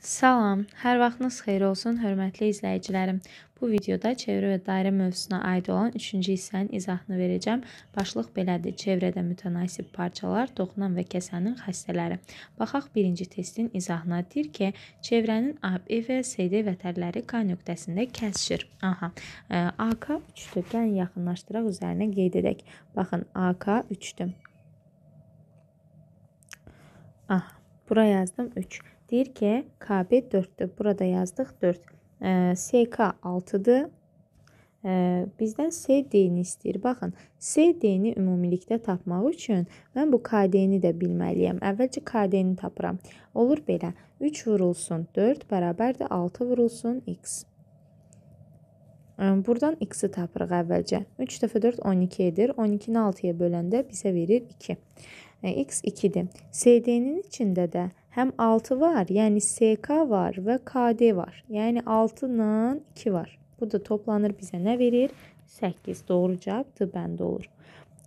Salam, hər vaxtınız xeyir olsun, hörmətli izləyicilərim. Bu videoda çevrə və dairə mövzusuna aid olan 3-cü hissənin izahını verəcəm. Başlıq belədir: çevrədə mütənasib parçalar, toxunan və kəsənin xassələri. Baxaq birinci testin izahına. Deyir ki, çevrənin AB və CD vətərləri K nöqtəsində kəsişir. Aha. AK 3-dür. Gəlin yaxınlaşdıraq, üzərinə qeyd edək. Baxın, AK 3-dür. Aha. Bura yazdım 3. Deyir ki, KB 4-dür. Burada yazdıq 4. E, SK 6-dır. E, bizdən SD-ni istəyir. Baxın, SD-ni ümumilikdə tapmaq üçün mən bu KD-ni də bilməliyəm. Əvvəlcə KD-ni tapıram. Olur belə. 3 vurulsun 4 bərabərdir 6 vurulsun x. Buradan x-i tapırıq əvvəlcə. 3 dəfə 4 12 edir. 12-ni 6-ya böləndə bizə verir 2. X 2-dir. SD-nin içində də həm 6 var, yəni SK var və KD var. Yəni 6 ilə 2 var. Bu da toplanır bizə nə verir? 8. Doğru cavab D bəndi olur.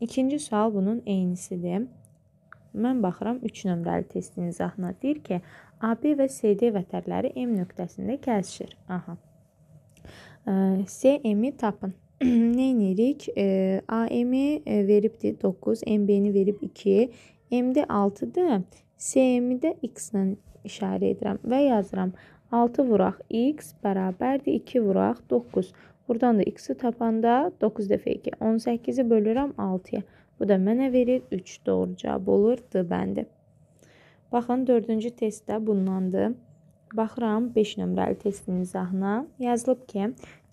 İkinci sual bunun eynisidir. Mən baxıram 3 nömrəli testin izahına. Deyir ki, AB və CD vətərləri M nöqtəsində kəsişir. Aha. SM-i tapın. Neynirik? AM-i veribdir 9, MB-ni verib 2, MD 6-dır. SM-i də x-lə işarə edirəm və yazıram. 6 vuraq x bərabərdir 2 vuraq 9. Buradan da x-i tapanda 9 dəfə 2 18-i bölürəm 6-ya. Bu da mənə verir 3. Doğru cavab olur D bəndi. Baxın 4-cü testdə bundandır. Baxıram 5 nömrəli testin izahına. Yazılıb ki,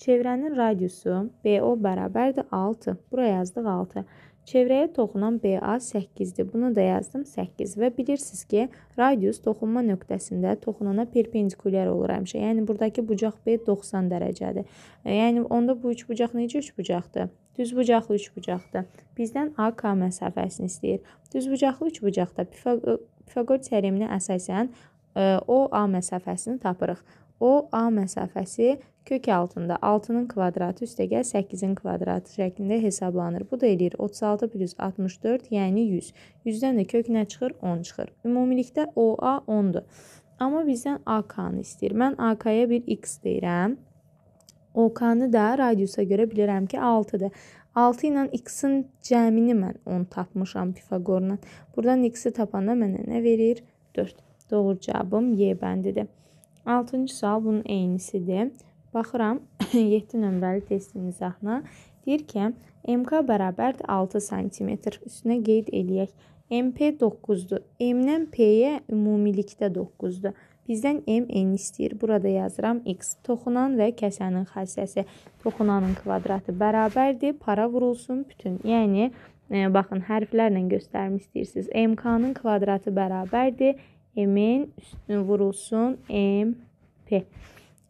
çevrənin radiusu BO bərabərdir 6. Bura yazdıq 6. Çevrəyə toxunan BA 8-dir. Bunu da yazdım 8 və bilirsiniz ki, radius toxunma nöqtəsində toxunana perpendikulyar olur həmişə. Yəni buradakı bucaq B 90 dərəcədir. E, yəni onda bu üç bucaq necə üç bucaqdır? Düz bucaqlı üç bucaqdır. Bizdən AK məsafəsini istəyir. Düz bucaqlı üç bucaqda Pifaqor e, tereminə əsasən e, o A məsafəsini tapırıq. O A məsafəsi Kök altında 6-nın kvadratı üstəgəl 8-in kvadratı şəklində hesablanır. Bu da eləyir 36 plus 64, yəni 100. 100-dən də kök nə çıxır? 10 çıxır. Ümumilikdə OA 10-dur. Amma bizdən AK-nı istəyir. Mən AK-ya bir x deyirəm. OK-nı da radiusa görə bilirəm ki, 6-dır. 6 ilə x-in cəmini mən 10 tapmışam Pifaqorla. Burdan x-i tapanda mənə nə verir? 4. Doğru cavabım Y bəndidir. 6-cı sual bunun eynisidir. Baxıram 7 nömrəli testin izahına. Deyir ki, MK bərabərdir 6 sm. Üstünə qeyd eləyək. MP 9-dur. M-dən P-yə ümumilikdə 9-dur. Bizdən M n istəyir. Burada yazıram x. Toxunan və kəsənin xassəsi. Toxunanın kvadratı bərabərdir. Para vurulsun bütün. Yəni e, baxın hərflərlə göstərmək istəyirsiniz. MK-nın kvadratı bərabərdir. M-in üstünü vurulsun M P.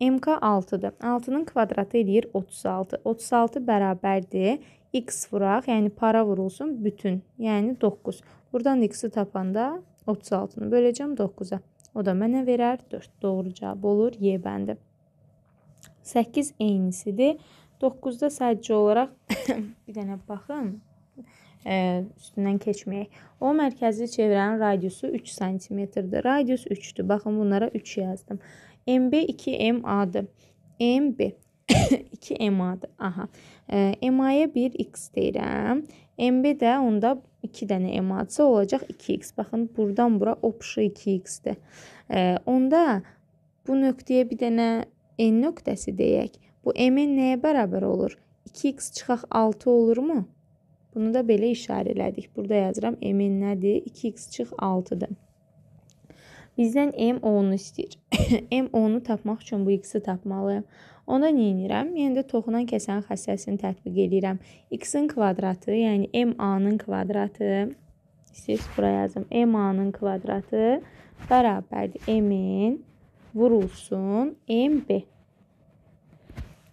MK 6-dır. 6-nın kvadratı eləyir 36. 36 bərabərdir. X vuraq, yəni para vurulsun bütün, yəni 9. Buradan X-i tapanda 36-nı böləcəm 9-a. O da mənə verər 4. Doğru cavab olur Y bəndi. 8 eynisidir. 9-da sadəcə olaraq bir dənə baxın. Ə, üstündən keçməyək. O mərkəzi çevrənin radiusu 3 sm-dir. Radius 3-dür. Baxın bunlara 3 yazdım. MB 2MA-dır. MB 2MA-dır. Aha. E, MA-ya 1x deyirəm. MB də onda 2 dənə MA-sı olacaq 2x. Baxın, burdan bura opşı 2x-dir. E, onda bu nöqtəyə bir dənə n nöqtəsi deyək. Bu m-in nəyə bərabər olur? 2x çıxaq 6 olurmu? Bunu da belə işarə elədik. Burada yazıram m-in nədir? 2x çıx 6-dır. Bizdən M10-u istəyir. M10-u tapmaq üçün bu x-i tapmalıyam. Onda nə edirəm? Yəni də toxunan kəsənin xassəsini tətbiq edirəm. X-in kvadratı, yəni MA-nın kvadratı, siz bura yazın, MA-nın kvadratı bərabərdir M-in vurulsun MB.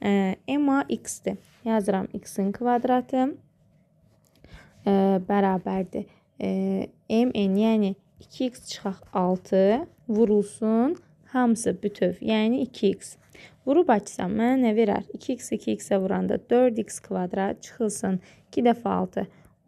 E, MA x-dir. Yazıram x-in kvadratı e, bərabərdir. E, MN, yəni 2x çıxaq 6 vurulsun hamısı bütöv, yəni 2x. Vurub açsam mənə nə verər? 2x 2x-ə vuranda 4x kvadrat çıxılsın. 2 dəfə 6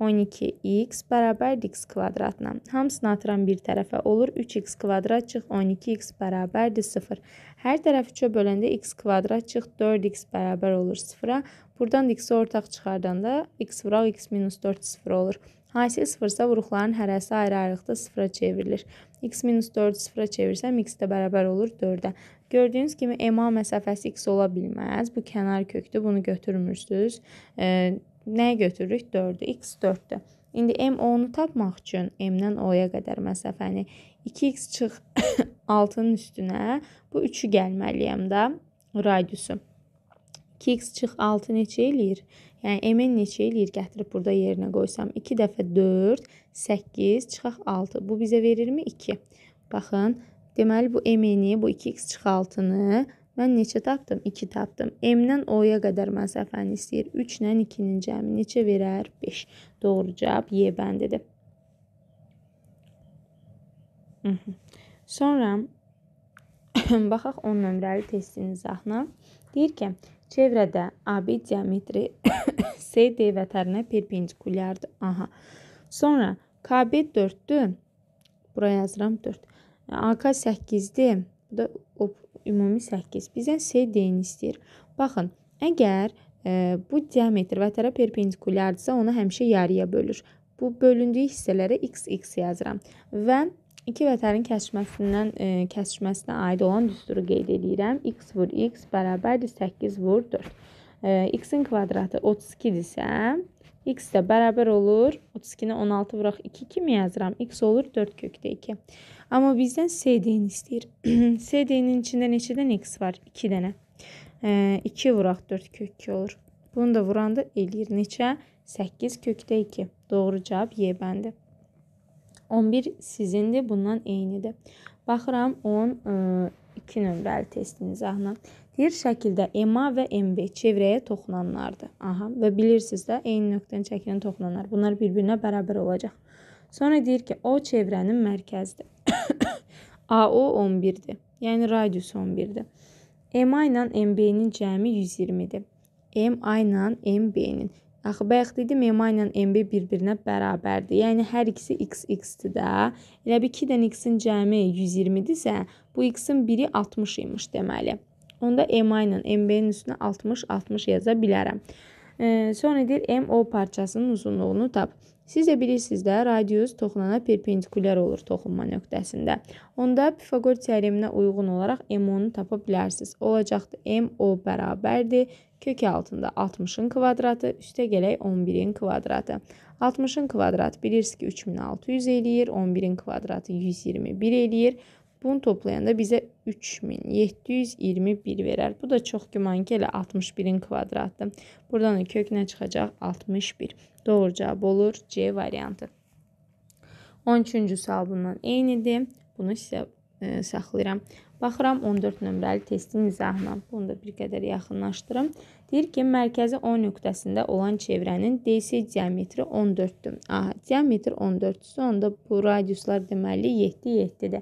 12x bərabər x kvadratla. Hamısını atıram bir tərəfə olur. 3x kvadrat çıx 12x bərabərdir 0. Hər tərəfi üçə böləndə x kvadrat çıx 4x bərabər olur 0-a. Buradan da x-i ortaq çıxardanda x vuraq x minus 4 0 olur. Hansı sıfırsa vuruqların hərəsi ayrı-ayrılıqda sıfıra çevrilir. x minus 4 sıfıra çevirsəm x də bərabər olur 4-ə. Gördüyünüz kimi EMA məsafəsi x ola bilməz. Bu kənar kökdür, bunu götürmürsünüz. E, nəyə götürürük? 4-ü, x 4-dür. İndi MO-nu tapmaq üçün M-dən O-ya qədər məsafəni 2x çıx 6-nın üstünə bu 3-ü gəlməliyəm də radiusu. 2x çıx 6 neçə eləyir? 4. Yəni M-in neçə eləyir? Gətirib burada yerinə qoysam 2 dəfə 4 8 çıxaq 6. Bu bizə verirmi 2. Baxın, deməli bu M-ni, bu 2x çıxaltını mən neçə tapdım? 2 tapdım. M-dən O-ya qədər məsafəni istəyir. 3 ilə 2-nin cəmi neçə verər? 5. Doğru cavab Y bəndidir. Mhm. Sonra baxaq 10 nömrəli testin izahına. Deyir ki, Çevrədə abid diametri SD vətərinə perpendikulyardır. Aha. Sonra KB 4-dür. Bura yazıram 4. AK 8-dir. Bu da o, ümumi 8. Bizdən SD-ni istəyir. Baxın, əgər e, bu diametr vətərə perpendikulyardırsa, onu həmişə yarıya bölür. Bu bölündüyü hissələrə XX yazıram və İki vətənin kəsişməsindən e, kəsişməsinə aid olan düsturu qeyd edirəm. x vur x bərabərdir 8 vur 4. E, x-in kvadratı 32-dirsə, x də bərabər olur. 32-ni 16 vuraq 2 kimi yazıram. x olur 4 kökdə 2. Amma bizdən CD-ni istəyir. CD-nin içində neçə dənə x var? 2 dənə. E, 2 vuraq 4 kök 2 olur. Bunu da vuranda eləyir neçə? 8 kökdə 2. Doğru cavab Y bəndi. 11 sizindir, bundan eynidir. Baxıram 10 2 e, nömrəli testin izahına. Deyir şəkildə MA və MB çevrəyə toxunanlardır. Aha, və bilirsiniz də eyni nöqtənin çəkinə toxunanlar. Bunlar bir-birinə bərabər olacaq. Sonra deyir ki, o çevrənin mərkəzidir. AO 11-dir. Yəni radius 11-dir. MA ilə MB-nin cəmi 120-dir. MA ilə MB-nin Axı bayaq dedim MA ilə MB bir-birinə bərabərdir. Yəni hər ikisi XX-dir də. Elə bir 2 dən X-in cəmi 120-dirsə, bu X-in biri 60 imiş deməli. Onda MA ilə MB-nin üstünə 60 60 yaza bilərəm. E, sonra deyir MO parçasının uzunluğunu tap. Siz də bilirsiniz də, radius toxunana perpendikulyar olur toxunma nöqtəsində. Onda Pifaqor teoreminə uyğun olaraq M-onu tapa bilərsiniz. Olacaqdır MO bərabərdir kök altında 60-ın kvadratı, üstə gələk 11-in kvadratı. 60-ın kvadratı bilirsiniz ki 3600 eləyir, 11-in kvadratı 121 eləyir. Bunu toplayanda bizə 3721 verər. Bu da çox güman ki, elə 61-in kvadratı. Buradan da kök nə çıxacaq? 61. Doğru cevap olur C variantı. 13-cü sual bundan eynidir. Bunu sizə e, saxlayıram. Baxıram 14 nömrəli testin izahına. Bunu da bir qədər yaxınlaşdırım. Deyir ki, mərkəzi O nöqtəsində olan çevrənin DC diametri 14-dür. Aha, diametr 14-dür. Onda bu radiuslar deməli 7-7-dir.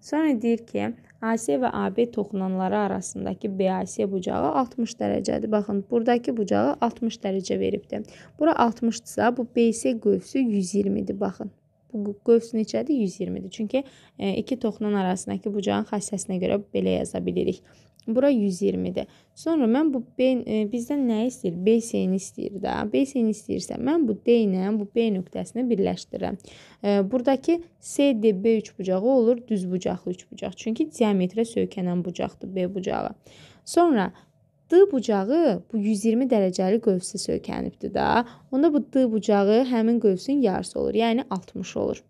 Sonra deyir ki, AC və AB toxunanları arasındakı BAC bucağı 60 dərəcədir. Baxın, buradakı bucağı 60 dərəcə veribdir. Bura 60-dırsa, bu BC qövsü 120-dir, baxın. Bu qövs neçədir? 120-dir. Çünki e, iki toxunan arasındakı bucağın xassəsinə görə belə yaza bilirik. Bura 120-dir. Sonra mən bu B e, bizdən nə istəyir? BC-ni istəyir də. BC-ni istəyirsə mən bu D ilə bu B nöqtəsini birləşdirirəm. E, buradakı SDB üçbucağı olur düzbucaqlı üçbucaq. Çünki diametrə söykənən bucaqdır B bucağı. Sonra D bucağı bu 120 dərəcəli qövsə söykənibdir də. Onda bu D bucağı həmin qövsün yarısı olur. Yəni 60 olur.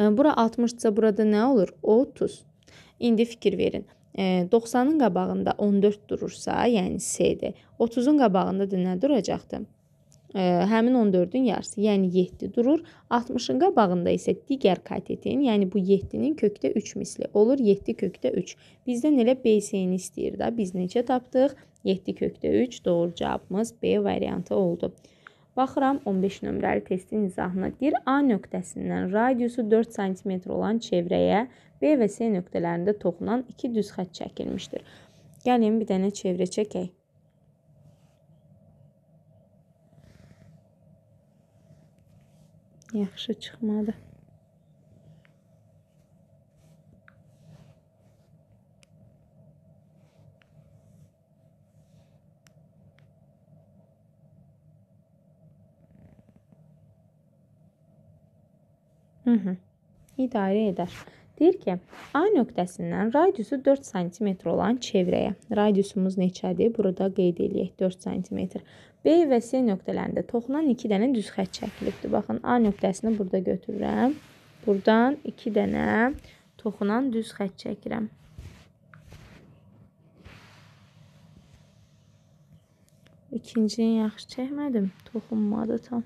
E, bura 60-dsa burada nə olur? 30. İndi fikir verin. 90-ın qabağında 14 durursa, yəni C-dir. 30-un qabağında da nə duracaqdı? Həmin 14-ün yarısı, yəni 7 durur. 60-ın qabağında isə digər katetin, yəni bu 7-nin kökdə 3 misli olur. 7 kökdə 3. Bizdən elə BC-ni istəyir də. Biz necə tapdıq? 7 kökdə 3 doğru cavabımız B variantı oldu. Baxıram 15 nömrəli testin izahına. Deyir A nöqtəsindən radiusu 4 sm olan çevrəyə B və C nöqtələrində toxunan iki düz xətt çəkilmişdir. Gəlin bir dənə çevrə çəkək. Yaxşı çıxmadı. idarə edər. Deyir ki, A nöqtəsindən radiusu 4 sm olan çevrəyə, radiusumuz neçədir? Burada qeyd eləyək 4 sm. B və C nöqtələrində toxunan 2 dənə düz xətt çəkilibdir. Baxın, A nöqtəsini burada götürürəm. Burdan 2 dənə toxunan düz xətt çəkirəm. İkinciyi yaxşı çəkmədim, toxunmadı tam.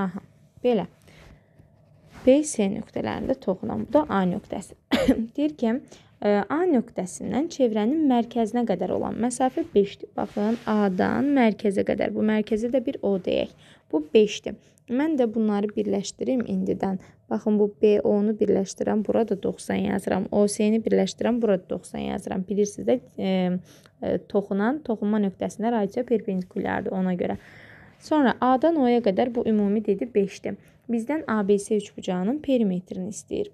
Aha, belə. B, C nöqtələrində toxunan, bu da A nöqtəsi. Deyir ki, e, A nöqtəsindən çevrənin mərkəzinə qədər olan məsafə 5-dir. Baxın, A-dan mərkəzə qədər, bu mərkəzə də bir O deyək. Bu 5-dir. Mən də bunları birləşdirim indidən. Baxın, bu BO-nu birləşdirəm, burada 90 yazıram. OC-ni birləşdirəm, burada 90 yazıram. Bilirsiniz də, e, e, toxunan, toxunma nöqtəsinə radio perpendikulyardır ona görə. Sonra A-dan O-ya qədər bu ümumi dedi 5-dir. Bizdən ABC üçbucağının perimetrini istəyir.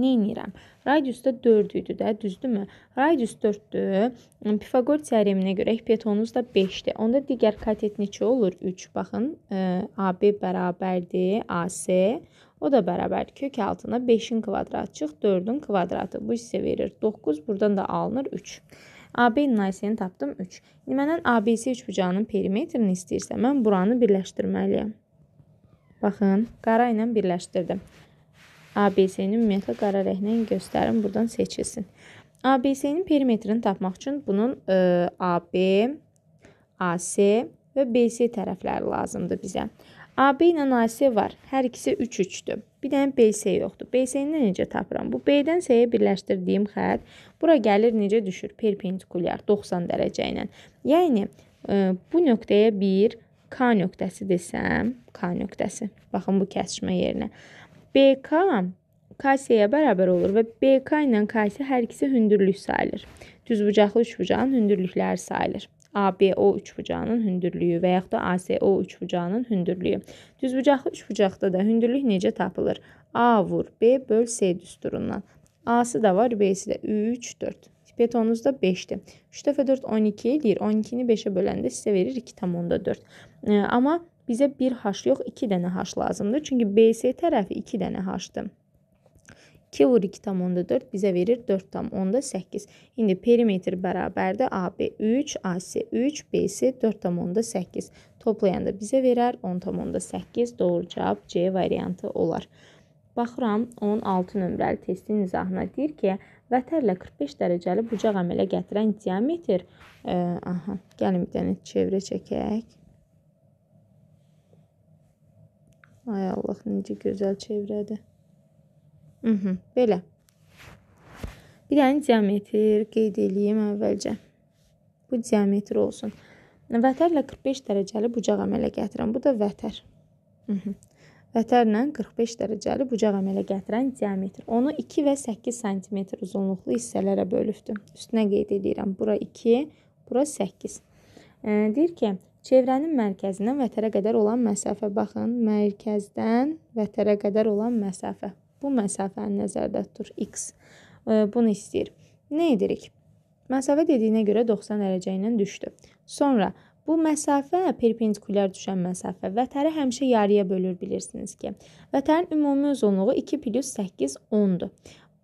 Neynirəm? Radius da 4 idi də, düzdürmü? Radius 4-dür. Pifaqor teoreminə görə hipotenuz da 5-dir. Onda digər katet neçə olur? 3. Baxın, e, AB bərabərdir AC. O da bərabər kök altına 5-in kvadratı çıx, 4-ün kvadratı. Bu hissə verir 9, buradan da alınır 3. AB nayəsini tapdım 3. İndi məndən ABC üçbucağının perimetrini istəyirsə, mən buranı birləşdirməliyəm. Baxın, qara ilə birləşdirdim. ABC-ni ümumiyyətlə qara rənglə göstərim, buradan seçilsin. ABC-nin perimetrini tapmaq üçün bunun ə, e, AB, AC və BC tərəfləri lazımdır bizə. AB ilə AC var. Hər ikisi 3-3-dür. Bir dənə BC yoxdur. BC-ni necə tapıram? Bu B-dən C-yə birləşdirdiyim xətt bura gəlir, necə düşür? Perpendikulyar 90 dərəcə ilə. Yəni e, bu nöqtəyə 1 K nöqtəsi desəm, K nöqtəsi. Baxın bu kəsişmə yerinə. BK KC-yə bərabər olur və BK ilə KC hər ikisi hündürlük sayılır. Düzbucaqlı üçbucağın hündürlükləri sayılır. ABO üçbucağının hündürlüyü və yaxud da ASO üçbucağının hündürlüyü. Düzbucaqlı üçbucaqda da hündürlük necə tapılır? A vur B böl C düsturundan. A-sı da var, B-si də 3, 4. Betonunuz da 5-dir. 3 dəfə 4 12 eləyir. 12-ni 5-ə böləndə sizə verir 2,4. Amma bizə 1 haş yox, 2 dənə haş lazımdır. Çünki BC tərəfi 2 dənə haşdır. 2 vur 2,4 bizə verir 4,8. İndi perimetr bərabərdir AB 3, AC 3, BC 4,8. Toplayanda bizə verər 10,8. Doğru cavab C variantı olar. Baxıram 16 nömrəli testin izahına deyir ki, vətərlə 45 dərəcəli bucaq əmələ gətirən diametr e, aha, gəlin bir dənə çevrə çəkək. Ay Allah, necə gözəl çevrədir. Mhm, belə. Birənin diametr qeyd eləyim əvvəlcə. Bu diametr olsun. Vətərlə 45 dərəcəli bucaq əmələ gətirən. Bu da vətər. Mhm. Vətərlə 45 dərəcəli bucaq əmələ gətirən diametr. Onu 2 və 8 sm uzunluqlu hissələrə bölübdür. Üstünə qeyd edirəm. Bura 2, bura 8. E, deyir ki, çevrənin mərkəzindən vətərə qədər olan məsafə baxın, mərkəzdən vətərə qədər olan məsafə. Bu məsafəni nəzərdə tutur x. E, bunu istəyir. Nə edirik? Məsafə dediyinə görə 90 dərəcə ilə düşdü. Sonra Bu məsafə perpendikulyar düşən məsafə. Vətəri həmişə yarıya bölür bilirsiniz ki. Vətərin ümumi uzunluğu 2+8 10-dur.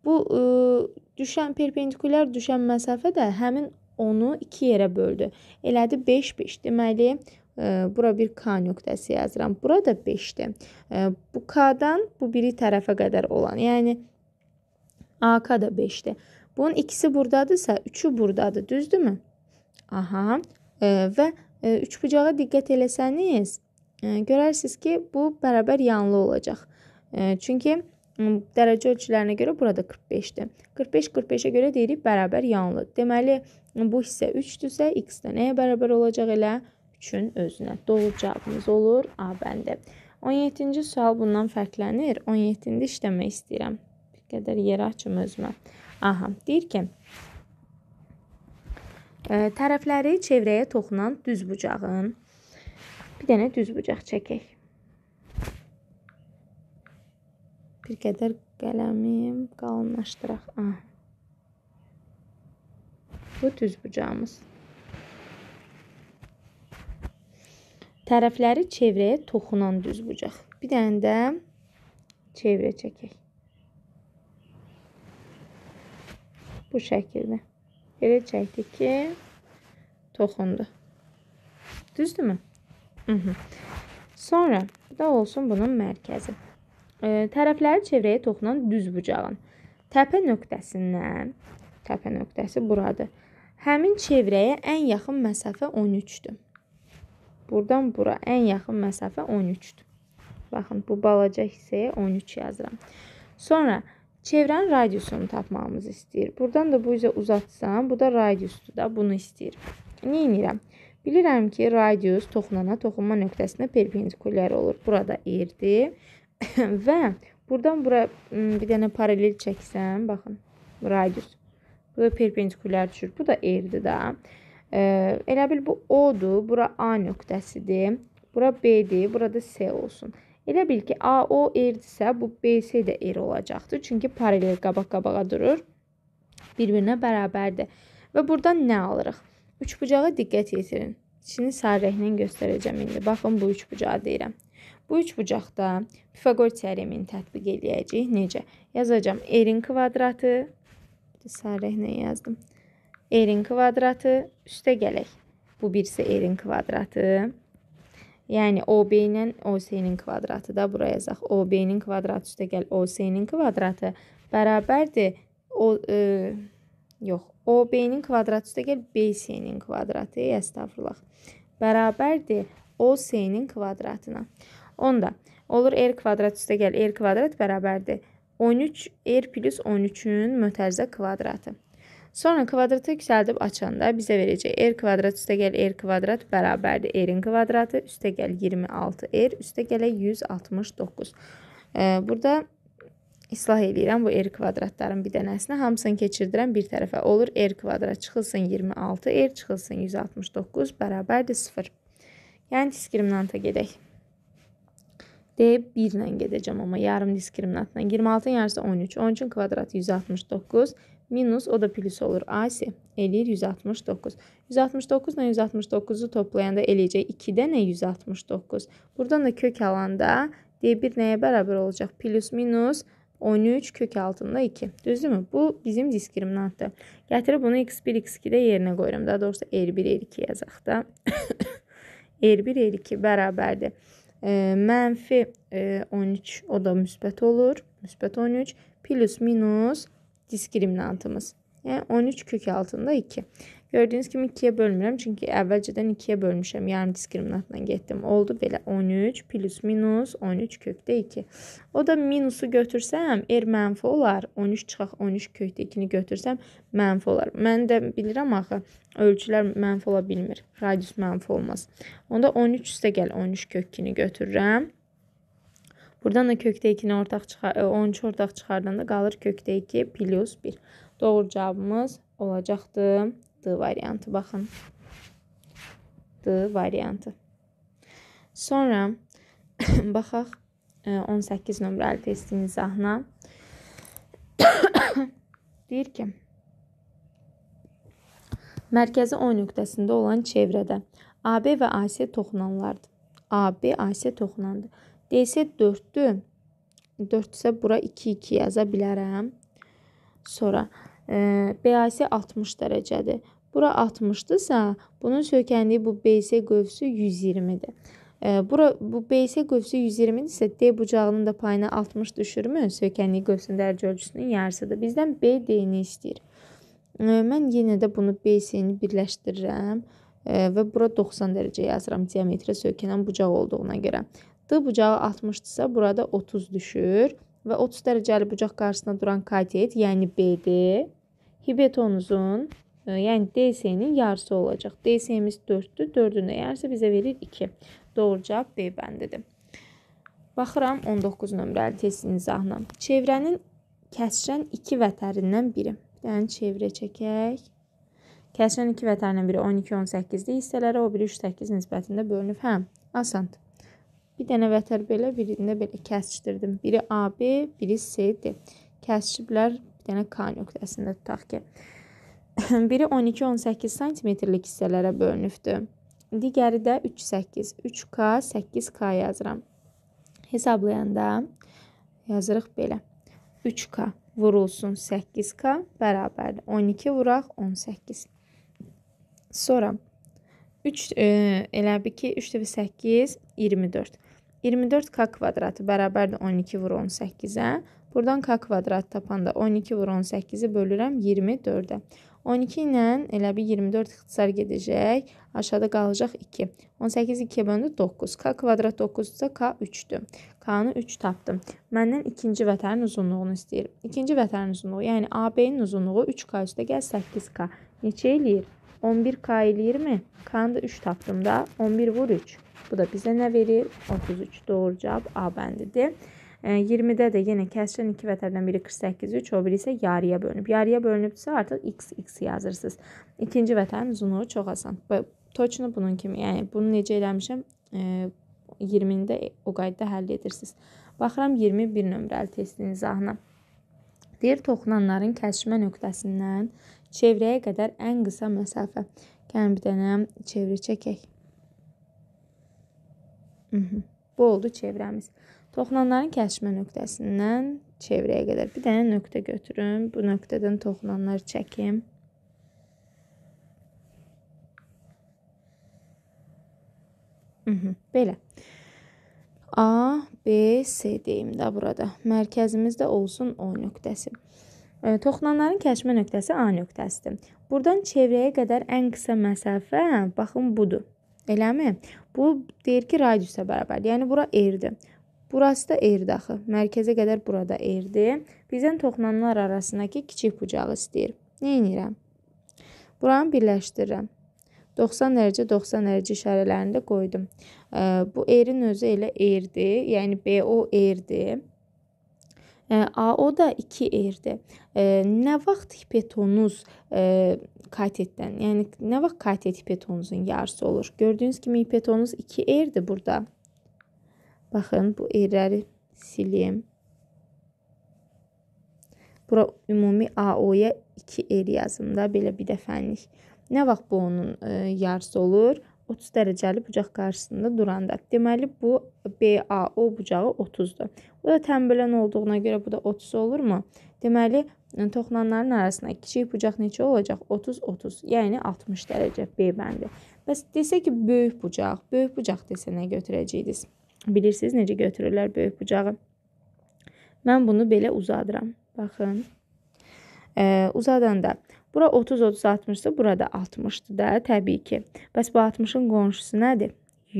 Bu ə, e, düşən perpendikulyar düşən məsafə də həmin onu 2 yerə böldü. Elədi 5-5. Deməli Bura bir K nöqtəsi yazıram. Bura da 5-dir. Bu K-dan bu biri tərəfə qədər olan, yəni AK da 5-dir. Bunun ikisi buradadırsa, üçü buradadır, düzdürmü? Aha. Və e, üç bucağa diqqət eləsəniz, e, görərsiniz ki, bu bərabər yanlı olacaq. E, çünki dərəcə ölçülərinə görə burada 45-dir. 45 45-ə görə deyirik bərabər yanlı. Deməli bu hissə 3-dürsə, x də nəyə bərabər olacaq elə? 3 üçün özünə. Doğru cavabımız olur A bəndi. 17-ci sual bundan fərqlənir. 17-də işləmək istəyirəm. Bir qədər yer açım özümə. Aha, deyir ki, ə, e, tərəfləri çevrəyə toxunan düz bucağın bir dənə düz bucaq çəkək. Bir qədər qələmim qalınlaşdıraq. Aha. Bu düz bucağımız. tərəfləri çevrəyə toxunan düz bucaq. Bir dənə də çevrə çəkək. Bu şəkildə. Elə çəkdik ki, toxundu. Düzdürmü? Sonra da olsun bunun mərkəzi. E, tərəfləri çevrəyə toxunan düz bucağın təpə nöqtəsindən, təpə nöqtəsi buradır. Həmin çevrəyə ən yaxın məsafə 13-dür. Buradan bura ən yaxın məsafə 13-dür. Baxın, bu balaca hissəyə 13 yazıram. Sonra çevrənin radiusunu tapmağımızı istəyir. Buradan da bu üzə uzatsam, bu da radiusdur da, bunu istəyir. Nə edirəm? Bilirəm ki, radius toxunana toxunma nöqtəsinə perpendikulyar olur. Burada erdir. Və buradan bura bir dənə paralel çəksəm, baxın, radius. Bu da perpendikulyar düşür. Bu da erdir da. Elə bil bu O-dur, bura A nöqtəsidir, bura B-dir, burada S olsun. Elə bil ki, AO erdirsə, bu BC də er olacaqdır. Çünki paralel qabaq-qabağa durur. Bir-birinə bərabərdir. Və burdan nə alırıq? Üçbucağa diqqət yetirin. İçini sarrəklə göstərəcəm indi. Baxın, bu üçbucağı deyirəm. Bu üçbucaqda Pifaqor teoremini tətbiq eləyəcəyik. Necə? Yazacağım erin kvadratı. Sarrəklə yazdım. R-in kvadratı üstə gələk. Bu birisi R-in kvadratı. Yəni OB ilə OC-nin kvadratı da bura yazaq. OB-nin kvadratı üstə gəl OC-nin kvadratı bərabərdir. O e, yox, OB-nin kvadratı üstə gəl BC-nin kvadratı. Əstəğfurullah. Bərabərdir OC-nin kvadratına. Onda olur R kvadrat üstə gəl R kvadrat bərabərdir 13 R plus 13-ün mötərizə kvadratı. Sonra kvadratı yükseldib açanda bizə verəcək r kvadrat üstəgəl r kvadrat bərabərdir r-in kvadratı üstəgəl 26 r üstəgələ 169. Burada islah eləyirəm bu r kvadratların bir dənəsini hamısını keçirdirəm bir tərəfə olur r kvadrat çıxılsın 26 r çıxılsın 169 bərabərdir 0. Yəni diskriminanta gedək. D 1 ilə gedəcəm amma yarım diskriminantla 26-ın yarısı 13, 13-ün kvadratı 169 minus o da plus olur. AC eləyir 169. 169 ilə 169-u toplayanda eləyəcək 2-də nə 169. Buradan da kök alanda D1 nəyə bərabər olacaq? Plus minus 13 kök altında 2. Düzdürmü? Bu bizim diskriminantdır. Gətirib bunu x1, x2-də yerinə qoyuram. Daha doğrusu R1, er R2 er yazaq da. R1, er R2 bərabərdir. E, mənfi e, 13 o da müsbət olur. Müsbət 13 plus minus 13 diskriminantımız. Yəni e, 13 kök altında 2. Gördüyünüz kimi 2-yə bölmürəm, çünki əvvəlcədən 2-yə bölmüşəm. Yarım diskriminantla getdim. Oldu belə 13 plus minus 13 kökdə 2. O da minusu götürsəm, r mənfi olar. 13 çıxaq 13 kökdə 2-ni götürsəm mənfi olar. Mən də bilirəm axı, ölçülər mənfi ola bilmir. Radius mənfi olmaz. Onda 13 üstə gəl 13 kök 2-ni götürürəm. Buradan da kökdə 2-ni ortaq çıxar, 13 e, ortaq çıxardanda qalır kökdə 2 plus 1. Doğru cavabımız olacaqdı D variantı. Baxın. D variantı. Sonra baxaq 18 e, nömrəli testin izahına. Deyir ki, mərkəzi O nöqtəsində olan çevrədə AB və AC toxunanlardır. AB AC toxunandır. D-sə 4-dür. 4-dürsə bura 2-2 yaza bilərəm. Sonra e, BAC 60 dərəcədir. Bura 60-dırsa, bunun söykəndiyi bu BC qövsü 120-dir. E, bura, bu BC qövsü 120-dirsə, D bucağının da payına 60 düşürmü? Söykəndiyi qövsün dərəcə ölçüsünün yarısıdır. Bizdən BD-ni istəyir. E, mən yenə də bunu BC-ni birləşdirirəm və bura 90 dərəcə yazıram diametrə söykənən bucaq olduğuna görə bucağı 60-dırsa burada 30 düşür və 30 dərəcəli bucaq qarşısında duran katet, yəni BD hibetonuzun, e, yəni DC-nin yarısı olacaq. DC-miz 4-dür, 4-ün də yarısı bizə verir 2. Doğru cavab B bəndidir. Baxıram 19 nömrəli testin izahına. Çevrənin kəsrən 2 vətərindən biri. Bir dənə çevrə çəkək. Kəsrən 2 vətərindən biri 12-18-dir hissələrə, o biri 3-8 nisbətində bölünüb. Hə, asandır. Bir dənə vətər belə, birində belə kəsişdirdim. Biri AB, biri CD. Kəsişiblər bir dənə K nöqtəsində tutaq ki. biri 12-18 sm-lik hissələrə bölünübdür. Digəri də 3-8. 3K, 8K yazıram. Hesablayanda yazırıq belə. 3K vurulsun 8K bərabərdir. 12 vuraq 18. Sonra 3 e, elə bir ki 3 dəfə 8 24. 24k kvadratı bərabərdir 12 vur 18-ə. Buradan k kvadrat tapanda 12 vur 18-i bölürəm 24-ə. 12 ilə elə bir 24 ixtisar gedəcək. Aşağıda qalacaq 2. 18 2-yə böldü 9. K kvadrat 9-dsa K 3-dür. K-nı 3 tapdım. Məndən ikinci vətənin uzunluğunu istəyir. İkinci vətənin uzunluğu, yəni AB-nin uzunluğu 3K üstə gəl 8K. Neçə eləyir? 11K ile 20. K'nı da 3 tapdığımda 11 vur 3. Bu da bize nə verir? 33. Doğru cavab A bəndidir. 20-də də yenə kəsrin 2 vətərdən biri 48, 3, o biri isə yarıya bölünüb. Yarıya bölünübsə artıq x, x yazırsınız. İkinci vətərin uzunluğu çox asan. Toçunu bunun kimi, yəni bunu necə eləmişəm? 20-ni də o qayda həll edirsiniz. Baxıram 21 nömrəli testin izahına. Deyir toxunanların kəsişmə nöqtəsindən çevrəyə qədər ən qısa məsafə. Gəlin bir dənə çevrə çəkək. Mhm. Bu oldu çevrəmiz. Toxunanların kəsişmə nöqtəsindən çevrəyə qədər bir dənə nöqtə götürüm. Bu nöqtədən toxunanları çəkim. Mhm. Belə. A, B, C deyim də burada. Mərkəzimizdə olsun O nöqtəsi. Toxunanların kəşmə nöqtəsi A nöqtəsidir. Burdan çevrəyə qədər ən qısa məsafə, hə, baxın budur. Eləmi? Bu deyir ki, radiusa bərabərdir. Yəni bura R-dir. Burası da R-dir axı. Mərkəzə qədər burada R-dir. Bizdən toxunanlar arasındakı kiçik bucağı istəyir. Nə edirəm? Buranı birləşdirirəm. 90 dərəcə 90 dərəcə işarələrini də qoydum. Bu R-in özü elə R-dir. Yəni BO R-dir. AO da 2 R-dir. Nə vaxt hipotenuz e, katetdən, yəni nə vaxt katet hipotenuzun yarısı olur? Gördüyünüz kimi hipotenuz 2 R-dir burada. Baxın, bu R-ləri silim. Bura ümumi AO-ya 2 R yazında belə bir dəfəlik. Nə vaxt bu onun e, yarısı olur? 30 dərəcəli bucaq qarşısında duranda. Deməli bu BAO bucağı 30-dur. Bu da tənbələn olduğuna görə bu da 30 olurmu? Deməli toxunanların arasında kiçik bucaq neçə olacaq? 30 30, yəni 60 dərəcə B bəndi. Bəs desə ki, böyük bucaq, böyük bucaq desə nə götürəcəyiniz? Bilirsiniz necə götürürlər böyük bucağı? Mən bunu belə uzadıram. Baxın. Ə, uzadanda Bura 30-30-60-sı, burada 60-dır da, təbii ki. Bəs bu 60-ın qonşusu nədir?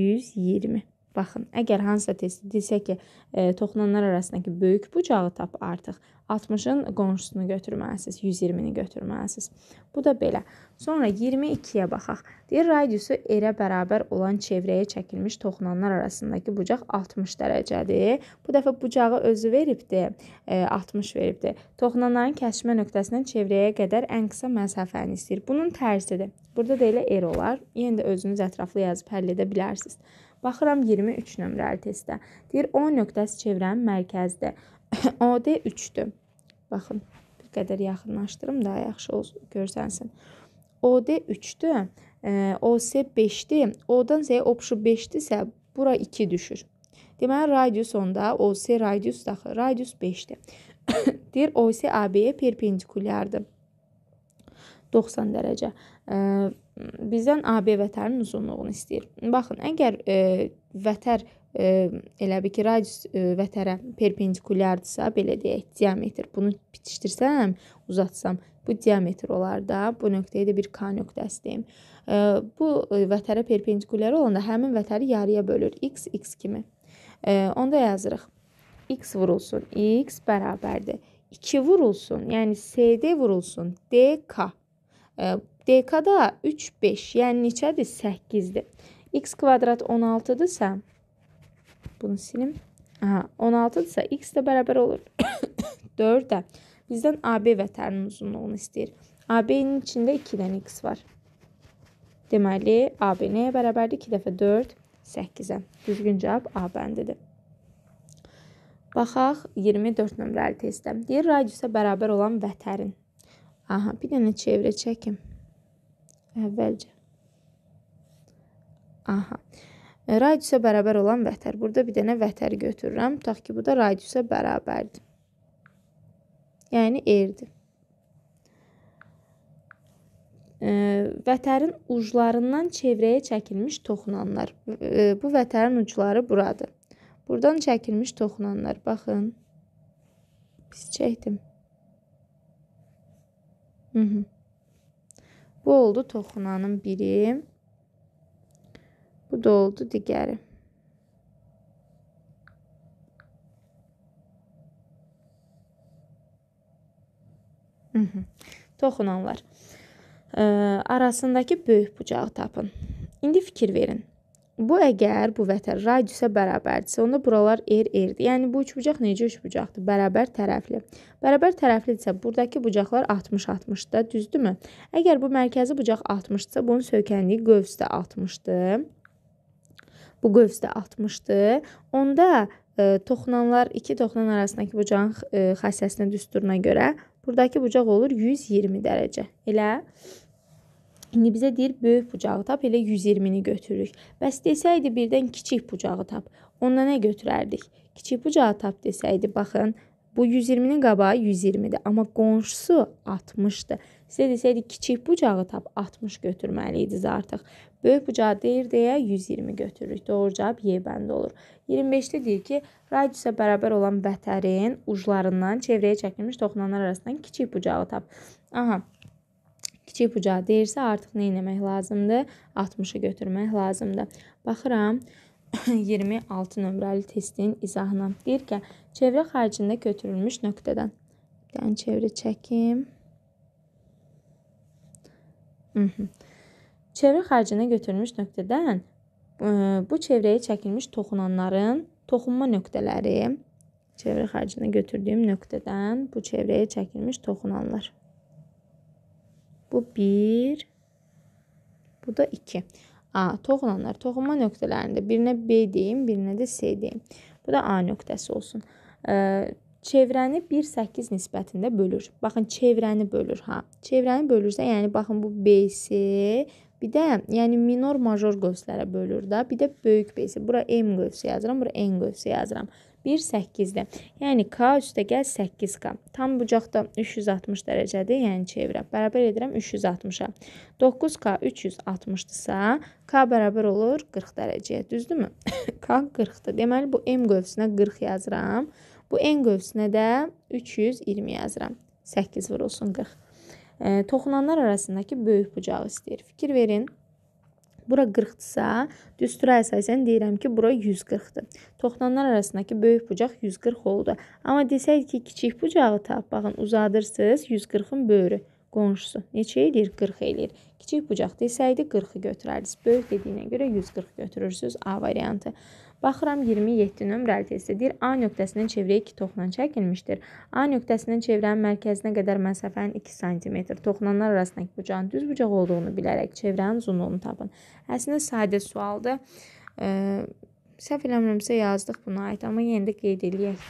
120. Baxın, əgər hansısa testi desə ki, e, toxunanlar arasındakı böyük bucağı tap artıq 60-ın qonşusunu götürməlisiniz, 120-ni götürməlisiniz. Bu da belə. Sonra 22-yə baxaq. Deyir radiusu erə bərabər olan çevrəyə çəkilmiş toxunanlar arasındakı bucaq 60 dərəcədir. Bu dəfə bucağı özü veribdi, e, 60 veribdi. Toxunanların kəşmə nöqtəsindən çevrəyə qədər ən qısa məsafəni istəyir. Bunun tərsidir. Burada da elə er olar. Yenə də özünüz ətraflı yazıb həll edə bilərsiniz. Baxıram 23 nömrəli testdə. Deyir O nöqtəsi çevrənin mərkəzidir. OD 3-dür. Baxın, bir qədər yaxınlaşdırım daha yaxşı olsun, görsənsin. OD 3-dür. E, OS 5-dir. O-dan Z opşu 5-dirsə, bura 2 düşür. Deməli radius onda OS radius daxı, radius 5-dir. Deyir OS AB-yə perpendikulyardır. 90 dərəcə. E, bizdən AB vətərin uzunluğunu istəyir. Baxın, əgər e, vətər e, elə bir ki, radius e, vətərə perpendikulyardirsə, belə deyək, diametr. Bunu bitişdirsəm, uzatsam, bu diametr olar da, bu nöqtəyə də bir K nöqtəsi deyim. E, bu e, vətərə perpendikulyar olanda həmin vətəri yarıya bölür x x kimi. E, onda yazırıq. x vurulsun x bərabərdir 2 vurulsun, yəni SD vurulsun DK. E, DK-da 3, 5, yəni neçədir? 8-dir. X kvadrat 16-dırsa, bunu silim. Aha, 16-dırsa, X də bərabər olur 4-də. Bizdən AB vətərinin uzunluğunu istəyir. AB-nin içində 2 dənə X var. Deməli, AB nəyə bərabərdir? 2 dəfə 4, 8-ə. Düzgün cavab A bəndidir. Baxaq 24 nömrəli testdə. Deyir radiusa bərabər olan vətərin. Aha, bir dənə çevrə çəkim. Əvvəlcə. Aha. E, radiusa bərabər olan vətər. Burada bir dənə vətəri götürürəm. Tutaq ki, bu da radiusa bərabərdir. Yəni R-dir. E, vətərin uclarından çevrəyə çəkilmiş toxunanlar. E, bu vətərin ucları buradır. Buradan çəkilmiş toxunanlar. Baxın. Pis çəkdim. Mhm. Bu oldu toxunanın biri. Bu da oldu digəri. Mhmm, toxunanlar. Arasındakı böyük bucağı tapın. İndi fikir verin. Bu əgər bu vətər radiusa bərabərdirsə, onda buralar er-erdir. Yəni bu üç bucaq necə üç bucaqdır? Bərabər tərəfli. Bərabər tərəflidirsə, burdakı bucaqlar 60-60-da, düzdürmü? Əgər bu mərkəzi bucaq 60-dsa, bunun söykəndiyi qövs də 60-dır. Bu qövs də 60-dır. Onda ə, e, toxunanlar iki toxunan arasındakı bucağın ə, e, xassəsinə düsturuna görə burdakı bucaq olur 120 dərəcə. Elə İndi bizə deyir böyük bucağı tap, elə 120-ni götürürük. Bəs desəydi birdən kiçik bucağı tap. Onda nə götürərdik? Kiçik bucağı tap desəydi, baxın, bu 120-nin qabağı 120-dir, amma qonşusu 60-dır. Sizə desəydi kiçik bucağı tap, 60 götürməli idiniz artıq. Böyük bucağı deyir deyə 120 götürürük. Doğru cavab Y bəndi olur. 25-də deyir ki, radiusa bərabər olan vətərin uclarından çevrəyə çəkilmiş toxunanlar arasından kiçik bucağı tap. Aha, kiçik bucaq deyirsə, artıq nə etmək lazımdır? 60-ı götürmək lazımdır. Baxıram 26 nömrəli testin izahına. Deyir ki, çevrə xaricində götürülmüş nöqtədən. Bir dənə çevrə çəkim. Mhmm. Çevrə xaricində götürülmüş nöqtədən e, bu çevrəyə çəkilmiş toxunanların toxunma nöqtələri çevrə xərcini götürdüyüm nöqtədən bu çevrəyə çəkilmiş toxunanlar Bu 1, bu da 2. A toxulanlar toxunma nöqtələrində birinə B deyim, birinə də C deyim. Bu da A nöqtəsi olsun. E, çevrəni 1-8 nisbətində bölür. Baxın, çevrəni bölür ha. Çevrəni bölürsə, yəni baxın bu B-si, bir də yəni minor major qövslərə bölür də, bir də böyük B-si. Bura M qövsə yazıram, bura N qövsə yazıram. 1 8-də. Yəni k üstəgəl 8k. Tam bucaq da 360 dərəcədir, yəni çevirəm. Bərabər edirəm 360-a. 9k 360-dırsa, k bərabər olur 40 dərəcəyə, düzdürmü? k 40-dır. Deməli bu m qövsünə 40 yazıram. Bu n qövsünə də 320 yazıram. 8 vurulsun 40. E, toxunanlar arasındakı böyük bucağı istəyir. Fikir verin. Bura 40-dırsa, düstura əsasən deyirəm ki, bura 140-dır. Toxtanlar arasındakı böyük bucaq 140 oldu. Amma desək ki, kiçik bucağı tap, baxın, uzadırsınız 140-ın böyrü qonşusu neçə eləyir? 40 eləyir. Kiçik bucaq desəydi 40-ı götürərdiniz. Böyük dediyinə görə 140 götürürsüz A variantı. Baxıram 27 nömrəli testdə deyir A nöqtəsindən çevrə 2 toxunan çəkilmişdir. A nöqtəsindən çevrənin mərkəzinə qədər məsafənin 2 sm toxunanlar arasındakı bucağın düz bucaq olduğunu bilərək çevrənin uzunluğunu tapın. Əslində sadə sualdır. E, səhv eləmirəmsə yazdıq buna aid, amma yenə də qeyd eləyək.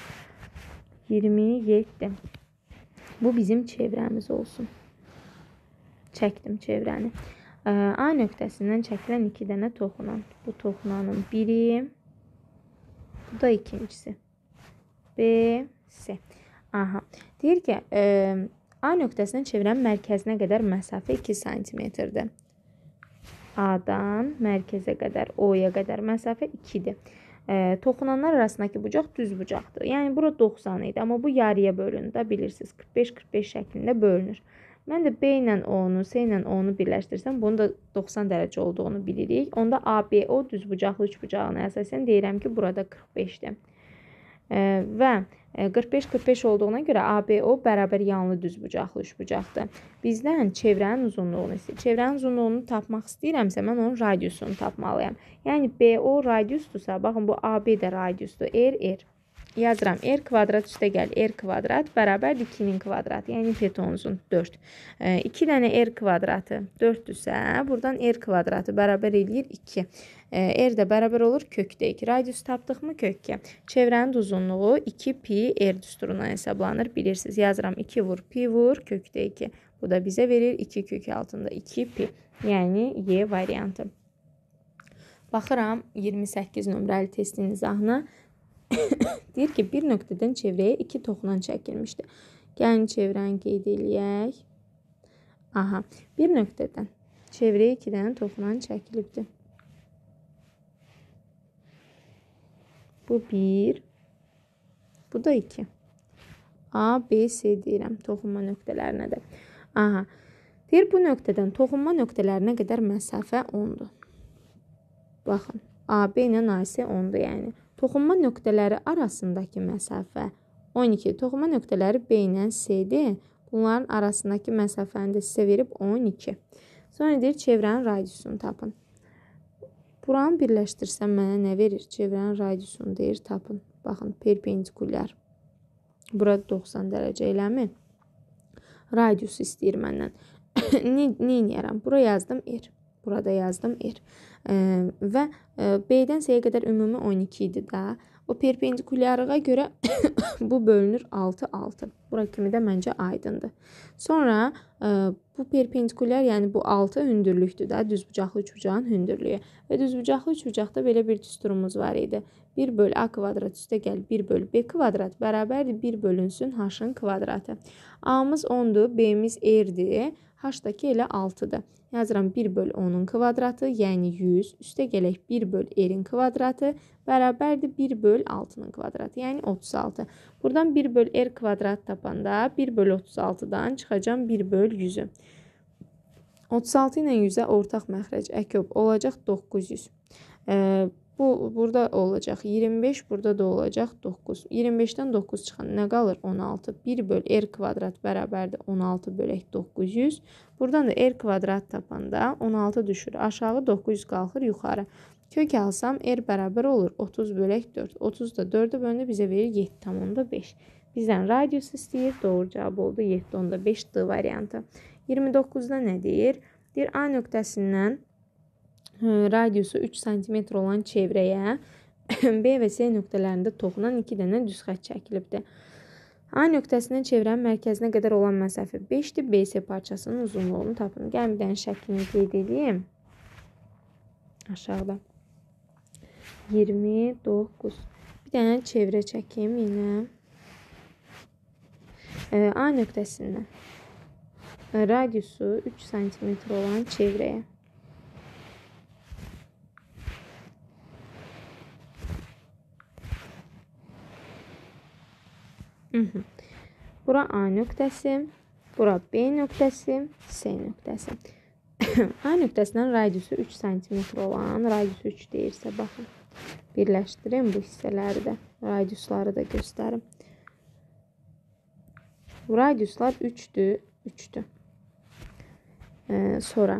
27. Bu bizim çevrəmiz olsun. Çəkdim çevrəni. A nöqtəsindən çəkilən 2 dənə toxunan. Bu toxunanın biri, Bu da ikincisi. B, C. Aha. Deyir ki, e, A nöqtəsini çevirən mərkəzinə qədər məsafə 2 sm-dir. A-dan mərkəzə qədər, O-ya qədər məsafə 2-dir. E, toxunanlar arasındakı bucaq düz bucaqdır. Yəni bura 90 idi, amma bu yarıya bölündü, bilirsiniz, 45-45 şəklində bölünür. Mən də B ilə O-nu, C ilə O-nu birləşdirsəm, bunun da 90 dərəcə olduğunu bilirik. Onda ABO düzbucaqlı üçbucağına əsasən deyirəm ki, burada 45-dir. Və 45-45 olduğuna görə ABO bərabər yanlı düzbucaqlı üçbucaqdır. Bizdən çevrənin uzunluğunu istəyir. Çevrənin uzunluğunu tapmaq istəyirəmsə, mən onun radiusunu tapmalıyam. Yəni BO radiusdursa, baxın bu AB də radiusdur. R R yazıram. R kvadrat üstə gəl. R kvadrat bərabərdir 2-nin kvadratı, yəni petonuzun 4. 2 e, dənə R kvadratı 4-dürsə, buradan R kvadratı bərabər eləyir 2. E, R də bərabər olur kökdə 2. Radius tapdıqmı kökə? Çevrənin uzunluğu 2 pi R düsturundan hesablanır. Bilirsiniz, yazıram 2 vur pi vur kökdə 2. Bu da bizə verir 2 kök altında 2 pi. Yəni Y variantı. Baxıram 28 nömrəli testin izahına. Deyir ki, bir nöqtədən çevrəyə 2 toxunan çəkilmişdir. Gəlin çevrəni qeyd eləyək. Aha, bir nöqtədən çevrəyə 2 dənə toxunan çəkilibdir. Bu 1, bu da 2. A, B, C deyirəm toxunma nöqtələrinə də. Aha. Deyir bu nöqtədən toxunma nöqtələrinə qədər məsafə 10-dur. Baxın, AB ilə AC 10-dur, yəni Toxunma nöqtələri arasındakı məsafə 12. Toxunma nöqtələri B-lə C-dir. Bunların arasındakı məsafəni də sizə verib 12. Sonra deyir çevrənin radiusunu tapın. Buranı birləşdirsəm mənə nə verir? Çevrənin radiusunu deyir tapın. Baxın perpendikulyar. Bura 90 dərəcə eləmi? Radius istəyir məndən. Neyiniyərəm? Bura yazdım R. Burada yazdım R. Və e, B-dən C-yə qədər ümumi 12 idi də. O perpendikulyarlığa görə bu bölünür 6 6. Bura kimi də məncə aydındır. Sonra e, bu perpendikulyar, yəni bu 6 hündürlükdür də, düzbucaqlı üçbucağın hündürlüyü. Və düzbucaqlı üçbucaqda belə bir düsturumuz var idi. 1 böl a kvadrat üstə gəl 1 böl b kvadrat bərabərdir 1 bölünsün h-ın kvadratı. A-mız 10-dur, b-miz r-dir, h da ki elə 6-dır. Yazıram 1 böl 10-un kvadratı, yəni 100, üstə gələk 1 böl r-in kvadratı bərabərdir 1 böl 6-nın kvadratı, yəni 36. Buradan 1 böl r er kvadrat tapanda 1 böl 36-dan çıxacam 1 böl 100-ü. 36 ilə 100-ə ortaq məxrəc əköb olacaq 900. E, Bu burada olacaq 25, burada da olacaq 9. 25-dən 9 çıxan nə qalır? 16. 1 böl r kvadrat bərabərdir 16 bölək 900. Buradan da r kvadrat tapanda 16 düşür. Aşağı 900 qalxır yuxarı. Kök alsam r bərabər olur 30 bölək 4. 30 da 4-ə bölündə bizə verir 7,5. Bizdən radius istəyir. Doğru cavab oldu 7,5 D variantı. 29-da nə deyir? Deyir A nöqtəsindən radiusu 3 sm olan çevrəyə B və C nöqtələrində toxunan 2 dənə düz xətt çəkilibdir. A nöqtəsindən çevrənin mərkəzinə qədər olan məsafə 5-dir. BC parçasının uzunluğunu tapın. Gəlin bir dənə şəklini qeyd edeyim. Aşağıda. 29. Bir dənə çevrə çəkim yenə. A nöqtəsindən radiusu 3 sm olan çevrəyə Bura A nöqtəsi, bura B nöqtəsi, C nöqtəsi. A nöqtəsindən radiusu 3 sm olan, radiusu 3 deyirsə, baxın. Birləşdirin bu hissələri də, radiusları da göstərim. Radiuslar 3-dür, 3-dür. Ee, sonra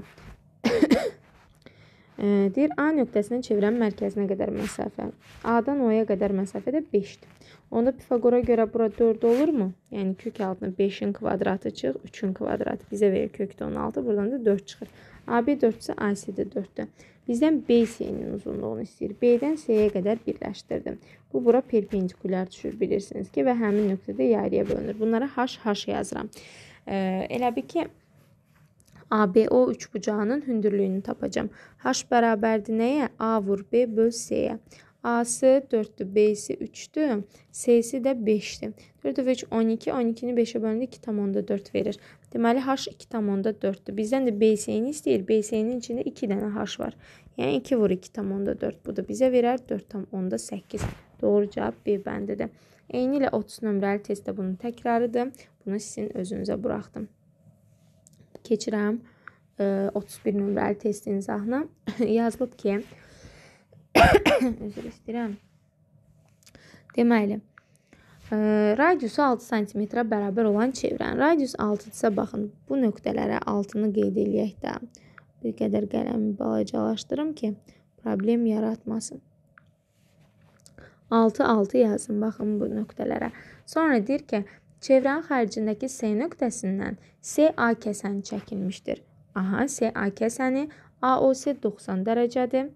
e, deyir A nöqtəsindən çevrənin mərkəzinə qədər məsafə. A-dan O-ya qədər məsafədə 5-dir. Onda Pifaqora görə bura 4 olurmu? Yəni kök altına 5-in kvadratı çıx, 3-ün kvadratı bizə verir kökdə 16, buradan da 4 çıxır. AB 4 isə AC də 4-dür. Bizdən BC-nin uzunluğunu istəyir. B-dən C-yə qədər birləşdirdim. Bu bura perpendikulyar düşür bilirsiniz ki və həmin nöqtədə yarıya bölünür. Bunlara H-H yazıram. E, elə bir ki ABO üçbucağının hündürlüyünü tapacağam. H bərabərdir nəyə? A vur B böl C-yə. A-sı 4-dür, B-si 3-dür, C-si də 5-dir. 4 dəfə 3 12, 12-ni 5-ə böləndə 2,4 verir. Deməli H 2,4-dür. Bizdən də B-sini istəyir. B-sinin içində 2 dənə H var. Yəni 2 vur 2,4 bu da bizə verər 4,8. Doğru cavab B bəndidir. Eyni ilə 30 nömrəli testdə bunun təkrarıdır. Bunu sizin özünüzə buraxdım. Keçirəm 31 e, nömrəli testin izahına. Yazılıb ki, Üzr istəyirəm. Deməli, radiusu 6 sm-ə bərabər olan çevrənin radius 6-dırsa, baxın, bu nöqtələrə 6-nı qeyd eləyək də. Bir qədər qələmi balacalaşdırım ki, problem yaratmasın. 6 6 yazın, baxın bu nöqtələrə. Sonra deyir ki, çevrənin xəricindəki S nöqtəsindən SA kəsəni çəkilmişdir. Aha, SA kəsəni AOS 90 dərəcədir.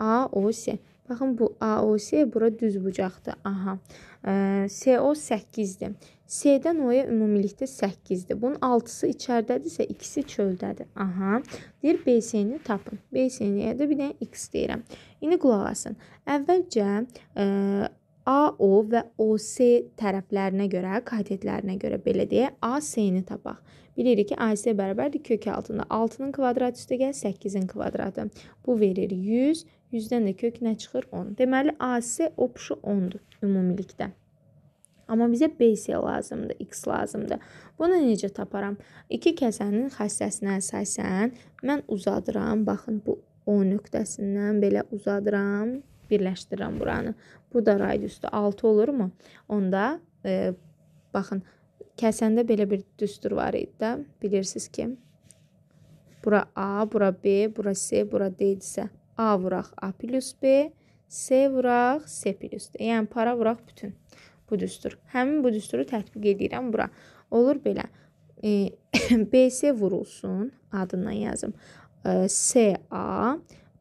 AOS. Baxın bu AOS bura düz bucaqdır. Aha. CO 8-dir. C-dən O-ya ümumilikdə 8-dir. Bunun 6-sı içəridədirsə, ikisi çöldədir. Aha. Deyir BC-ni tapın. BC-niyə də bir dənə X deyirəm. İndi qulaq asın. Əvvəlcə ə, AO və OC tərəflərinə görə, katetlərinə görə belə deyə AC-ni tapaq. Bilirik ki, AC bərabərdir kök altında 6-nın kvadratı üstəgəl 8-in kvadratı. Bu verir 100 100-dən də kök nə çıxır? 10. Deməli AC opşu 10-dur ümumilikdə. Amma bizə BC lazımdır, X lazımdır. Bunu necə taparam? 2 kəsənin xassəsinə əsasən mən uzadıram. Baxın bu O nöqtəsindən belə uzadıram, birləşdirirəm buranı. Bu da radiusdur. 6 olurmu? Onda e, baxın kəsəndə belə bir düstur var idi də, bilirsiniz ki. Bura A, bura B, bura C, bura D idisə A vuraq A plus B, C vuraq C plus D. Yəni para vuraq bütün bu düstur. Həmin bu düsturu tətbiq edirəm bura. Olur belə. E, BC vurulsun adından yazım. E, CA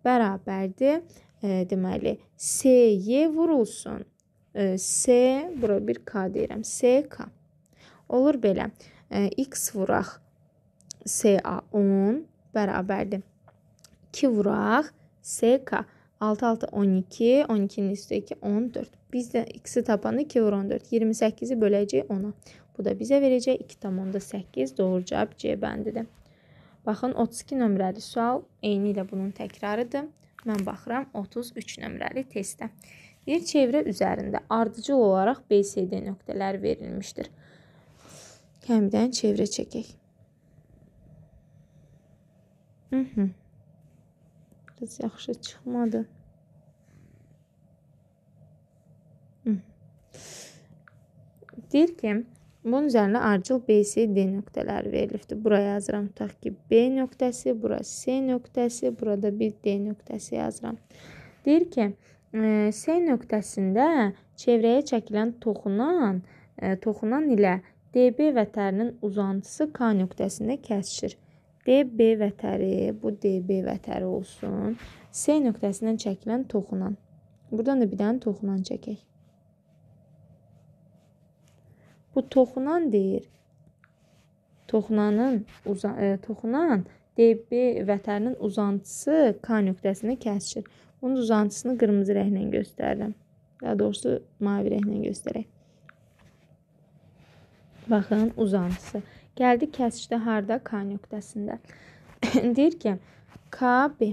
bərabərdir. E, deməli CY vurulsun. E, C bura bir K deyirəm. SK. Olur belə. E, X vuraq. CA 10 bərabərdir. 2 vuraq. SK 6 6 12, 12-nin üstü 2 14. Biz də x-i tapanı 2 vur 14. 28-i böləcəyik 10-a. Bu da bizə verəcək 2,8 doğru cavab C bəndidir. Baxın 32 nömrəli sual eyni ilə bunun təkrarıdır. Mən baxıram 33 nömrəli testdə. Bir çevrə üzərində ardıcıl olaraq BCD nöqtələr verilmişdir. Həmdən çevrə çəkək. Mhm. Yıldız yaxşı çıxmadı. Deyir ki, bunun üzərinə ardıcıl BC D nöqtələri verilibdir. Bura yazıram tutaq ki, B nöqtəsi, bura C nöqtəsi, burada bir D nöqtəsi yazıram. Deyir ki, S e, nöqtəsində çevrəyə çəkilən toxunan e, toxunan ilə DB vətərinin uzantısı K nöqtəsində kəsişir. DB vətəri, bu DB vətəri olsun. S nöqtəsindən çəkilən toxunan. Buradan da bir dənə toxunan çəkək. Bu toxunan deyir. Toxunanın uza ə, e, toxunan DB vətərinin uzantısı K nöqtəsini kəsir. Bunun uzantısını qırmızı rənglə göstərirəm. Daha doğrusu mavi rənglə göstərək. Baxın, uzantısı. Gəldi kəsişdə harda? K nöqtəsində. Deyir ki, KB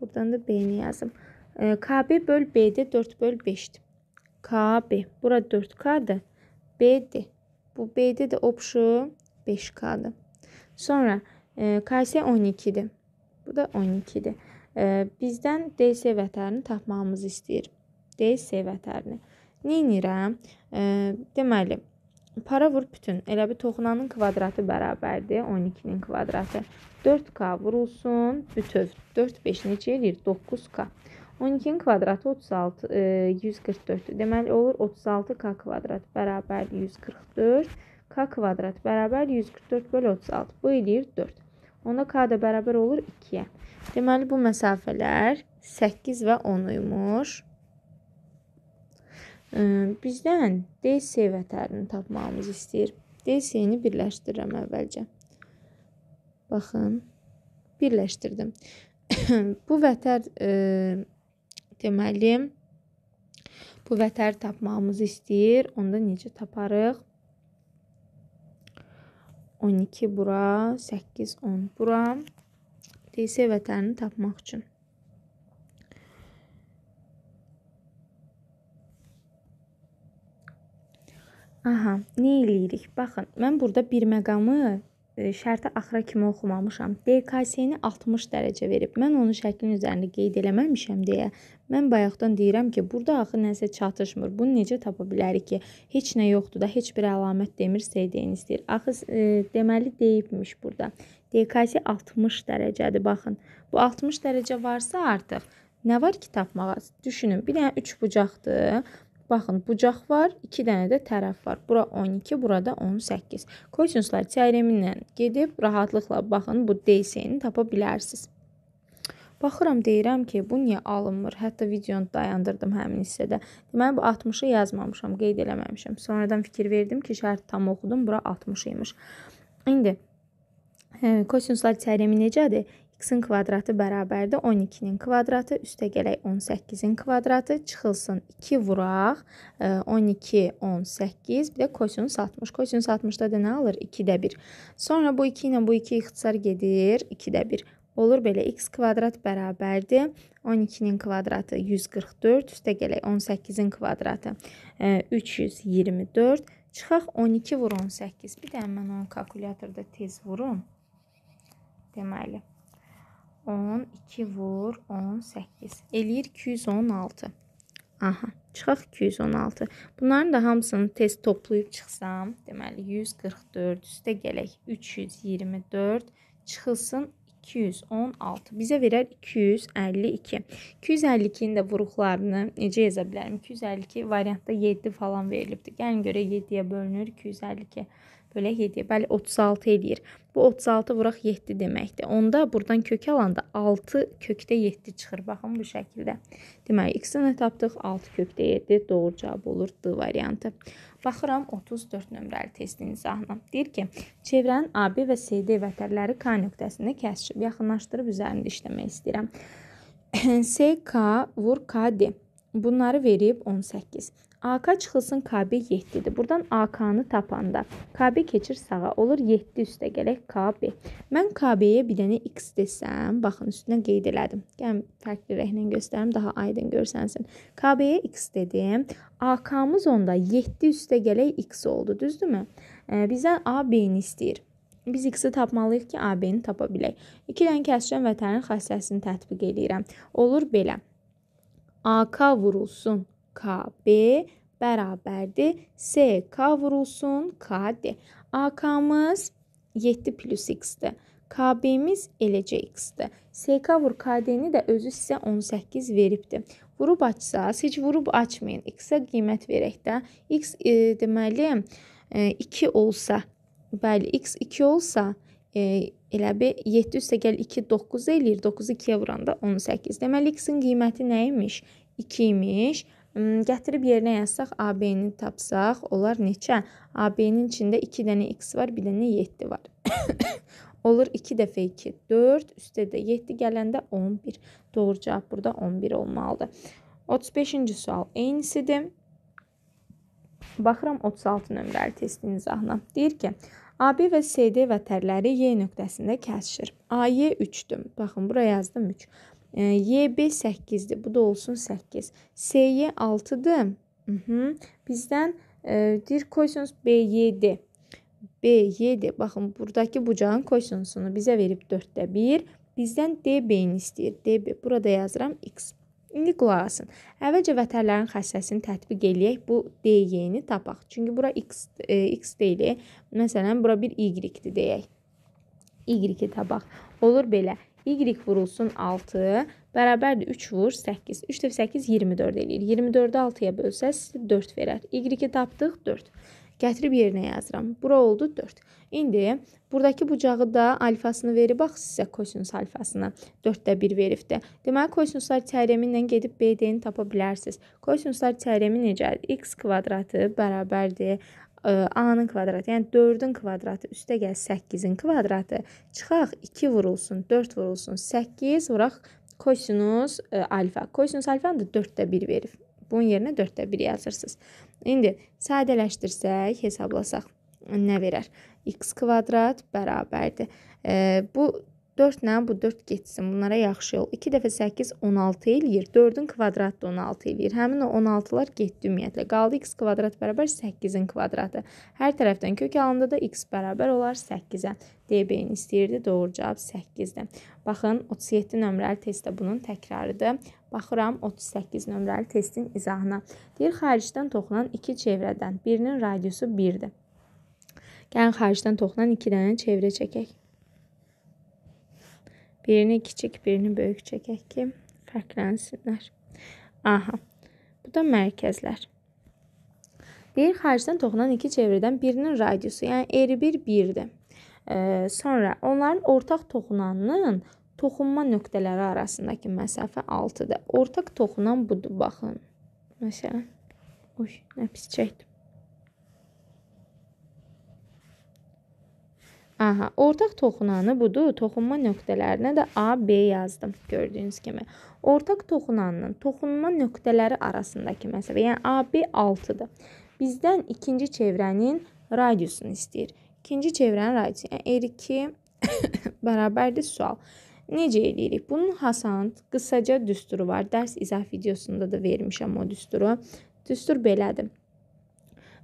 buradan da B-ni yazım. E, KB böl BD 4 böl 5-dir. KB. Bura 4K-dır. BD. Bu BD də opşu 5K-dır. Sonra e, KS 12-dir. Bu da 12-dir. E, bizdən DS vətərini tapmağımızı istəyir. DS vətərini. Nə edirəm? E, deməli, Para vur bütün. Elə bir toxunanın kvadratı bərabərdir 12-nin kvadratı. 4k vurulsun bütöv. 4 5 necə eləyir? 9k. 12-nin kvadratı 36 e, 144-dür. Deməli olur 36k kvadrat bərabər 144. k kvadrat bərabər 144 böl 36. Bu eləyir 4. Onda k da bərabər olur 2-yə. Deməli bu məsafələr 8 və 10 uymuş. Bizdən DC vətərini tapmağımızı istəyir. DC-ni birləşdirirəm əvvəlcə. Baxın, birləşdirdim. bu vətər e, deməli bu vətər tapmağımızı istəyir. Onda necə taparıq? 12 bura, 8 10 bura. DC vətənini tapmaq üçün Aha, nə eləyirik? Baxın, mən burda bir məqamı e, şərti axıra kimi oxumamışam. DKS-ni 60 dərəcə verib. Mən onu şəklin üzərində qeyd eləməmişəm deyə mən bayaqdan deyirəm ki, burada axı nəsə çatışmır. Bunu necə tapa bilərik ki, heç nə yoxdur da, heç bir əlamət demir SDN istəyir. Axı e, deməli deyibmiş burada. DKS 60 dərəcədir, baxın. Bu 60 dərəcə varsa artıq nə var ki tapmağa? Düşünün, bir dənə üç bucaqdır. Baxın, bucaq var, 2 dənə də tərəf var. Bura 12, burada 18. Kosinuslar teoreminlə gedib rahatlıqla baxın, bu DSN-i tapa bilərsiniz. Baxıram, deyirəm ki, bu niyə alınmır? Hətta videonu dayandırdım həmin hissədə. Deməli bu 60-ı yazmamışam, qeyd eləməmişəm. Sonradan fikir verdim ki, şərti tam oxudum, bura 60 imiş. İndi e, Kosinuslar teoremi necədir? x-in kvadratı bərabərdir 12-nin kvadratı, üstə gələk 18-in kvadratı, çıxılsın 2 vuraq, 12, e, 18, bir də kosinus 60. Kosinus 60-da da nə alır? 2-də 1. Sonra bu 2 ilə bu 2 ixtisar gedir, 2-də 1. Olur belə x kvadrat bərabərdir 12-nin kvadratı 144, üstə gələk 18-in kvadratı 324, çıxaq 12 vur 18. Bir də mən onu kalkulyatorda tez vurum. Deməli 10, 2 vur, 18. Eləyir 216. Aha, çıxaq 216. Bunların da hamısını tez toplayıb çıxsam, deməli 144 üstə gələk 324 çıxılsın 216. Bizə verər 252. 252-nin də vuruqlarını necə yaza bilərəm? 252 variantda 7 falan verilibdir. Gəlin görək 7-yə bölünür 252 bölək 7, bəli 36 eləyir. Bu 36 vuraq 7 deməkdir. Onda burdan kök alanda 6 kökdə 7 çıxır. Baxın bu şəkildə. Deməli x-ni tapdıq. 6 kökdə 7 doğru cavab olur D variantı. Baxıram 34 nömrəli testin izahına. Deyir ki, çevrənin AB və CD vətərləri K nöqtəsində kəsişib yaxınlaşdırıb üzərində işləmək istəyirəm. SK vur KD. Bunları verib 18. AK çıxılsın KB 7-dir. Buradan AK-nı tapanda KB keçir sağa. Olur 7 üstə gələk KB. Mən KB-yə bir dənə X desəm, baxın üstünə qeyd elədim. Gəlin fərqli rənglə göstərim, daha aydın görsənsin. KB-yə X dedim. AK-mız onda 7 üstə gələk X oldu, düzdürmü? E, bizə AB-ni istəyir. Biz x-i tapmalıyıq ki, AB-ni tapa bilək. 2 dənə kəsişən vətənin xassəsini tətbiq eləyirəm. Olur belə. AK vurulsun KB bərabərdir. SK vurulsun KD. AK-mız 7 plus x-dir. KB-miz eləcə x-dir. SK vur KD-ni də özü sizə 18 veribdir. Vurub açsaz, heç vurub açmayın. X-ə qiymət verək də. X e, deməli e, 2 olsa, bəli, x 2 olsa, e, elə bir 7 üstə gəl 2 9 eləyir. 9 2-yə vuranda 18. Deməli x-in qiyməti nə imiş? 2 imiş. Gətirib yerinə yazsaq, AB-ni tapsaq, onlar neçə? AB-nin içində 2 dənə x var, bir dənə 7 var. Olur 2 dəfə 2, 4, üstə də 7 gələndə 11. Doğru cavab burada 11 olmalıdır. 35-ci sual eynisidir. Baxıram 36 nömrəli testin izahına. Deyir ki, AB və CD vətərləri Y nöqtəsində kəsişir. AY 3-dür. Baxın, bura yazdım 3. YB 8-dir. Bu da olsun 8. SY 6-dır. Bizdən e, deyir kosinus B7. B7. Baxın, buradakı bucağın kosinusunu bizə verib 4-də 1. Bizdən DB-ni istəyir. DB. Burada yazıram X. İndi qulaq asın. Əvvəlcə vətərlərin xassəsini tətbiq eləyək. Bu DY-ni tapaq. Çünki bura X, e, X deyil. Məsələn, bura bir Y-dir deyək. Y-i tapaq. Olur belə. Y vurulsun 6 bərabərdir 3 vur 8. 3 dəfə 8 24 eləyir. 24-ü 6-ya bölsəz 4 verər. Y tapdıq 4. Gətirib yerinə yazıram. Bura oldu 4. İndi buradakı bucağı da alfasını verib bax sizə kosinus alfasını 4də 1 veribdi. Deməli kosinuslar teoremi ilə gedib BD-ni tapa bilərsiniz. Kosinuslar teoremi necədir? x kvadratı bərabərdir A-nın kvadratı, yəni 4-ün kvadratı üstə gəl 8-in kvadratı. Çıxaq 2 vurulsun, 4 vurulsun, 8 vuraq kosinus alfa. Kosinus alfanı da 4-də 1 verir. Bunun yerinə 4-də 1 yazırsınız. İndi sadələşdirsək, hesablasaq nə verər? x kvadrat bərabərdir. E, bu 4 nə bu 4 getsin. Bunlara yaxşı yol. 2 dəfə 8 16 eləyir. 4-ün kvadratı da 16 eləyir. Həmin o 16-lar getdi ümumiyyətlə. Qaldı x kvadrat bərabər 8-in kvadratı. Hər tərəfdən kök alında da x bərabər olar 8-ə. DB-ni istəyirdi. Doğru cavab 8-dir. Baxın 37 nömrəli testdə bunun təkrarıdır. Baxıram 38 nömrəli testin izahına. Deyir xaricdən toxunan 2 çevrədən birinin radiusu 1-dir. Gəlin xaricdən toxunan 2 dənə çevrə çəkək. Birini kiçik, birini böyük çəkək ki, fərqlənsinlər. Aha. Bu da mərkəzlər. Deyir xaricdən toxunan iki çevrədən birinin radiusu, yəni eri 1 bir, 1-dir. E, sonra onların ortaq toxunanının toxunma nöqtələri arasındakı məsafə 6-dır. Ortaq toxunan budur, baxın. Məsələn. Uy, nə pis çəkdim. Aha, ortaq toxunanı budur. Toxunma nöqtələrinə də A, B yazdım gördüyünüz kimi. Ortaq toxunanın toxunma nöqtələri arasındakı məsafə, yəni A, B 6-dır. Bizdən ikinci çevrənin radiusunu istəyir. İkinci çevrənin radiusu, yəni R2 bərabərdir sual. Necə eləyirik? Bunun Hasan qısaca düsturu var. Dərs izah videosunda da vermişəm o düsturu. Düstur belədir.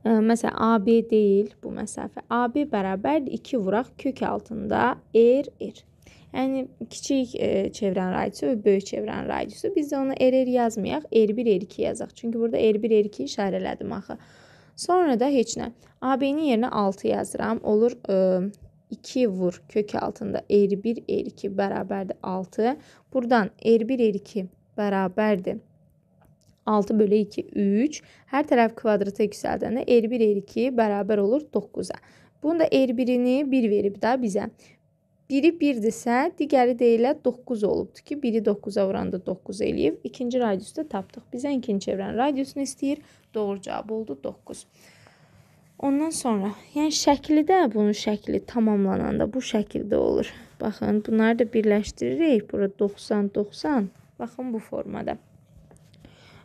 Məsələn, AB deyil bu məsafə. AB bərabər 2 vuraq kök altında r er, r. Er. Yəni kiçik e, çevrənin radiusu və böyük çevrənin radiusu. Biz də onu r er, r yazmayaq, r1 r2 yazaq. Çünki burada r1 r2 işarələdim axı. Sonra da heç nə. AB-nin yerinə 6 yazıram. Olur ə, e, 2 vur kök altında r1 r2 bərabərdir 6. Burdan r1 r2 bərabərdir 6 bölü 2 3. Hər tərəf kvadrata yüksəldəndə r 1 r 2 bərabər olur 9-a. Bunun da r 1-ini 1 verib də bizə. Biri 1-dirsə, digəri də elə 9 olubdu ki, biri 9-a vuranda 9 eləyib. İkinci radiusu da tapdıq. Bizə ikinci çevrənin radiusunu istəyir. Doğru cavab oldu 9. Ondan sonra, yəni şəkli də bunun şəkli tamamlananda bu şəkildə olur. Baxın, bunları da birləşdiririk. Bura 90 90. Baxın bu formada.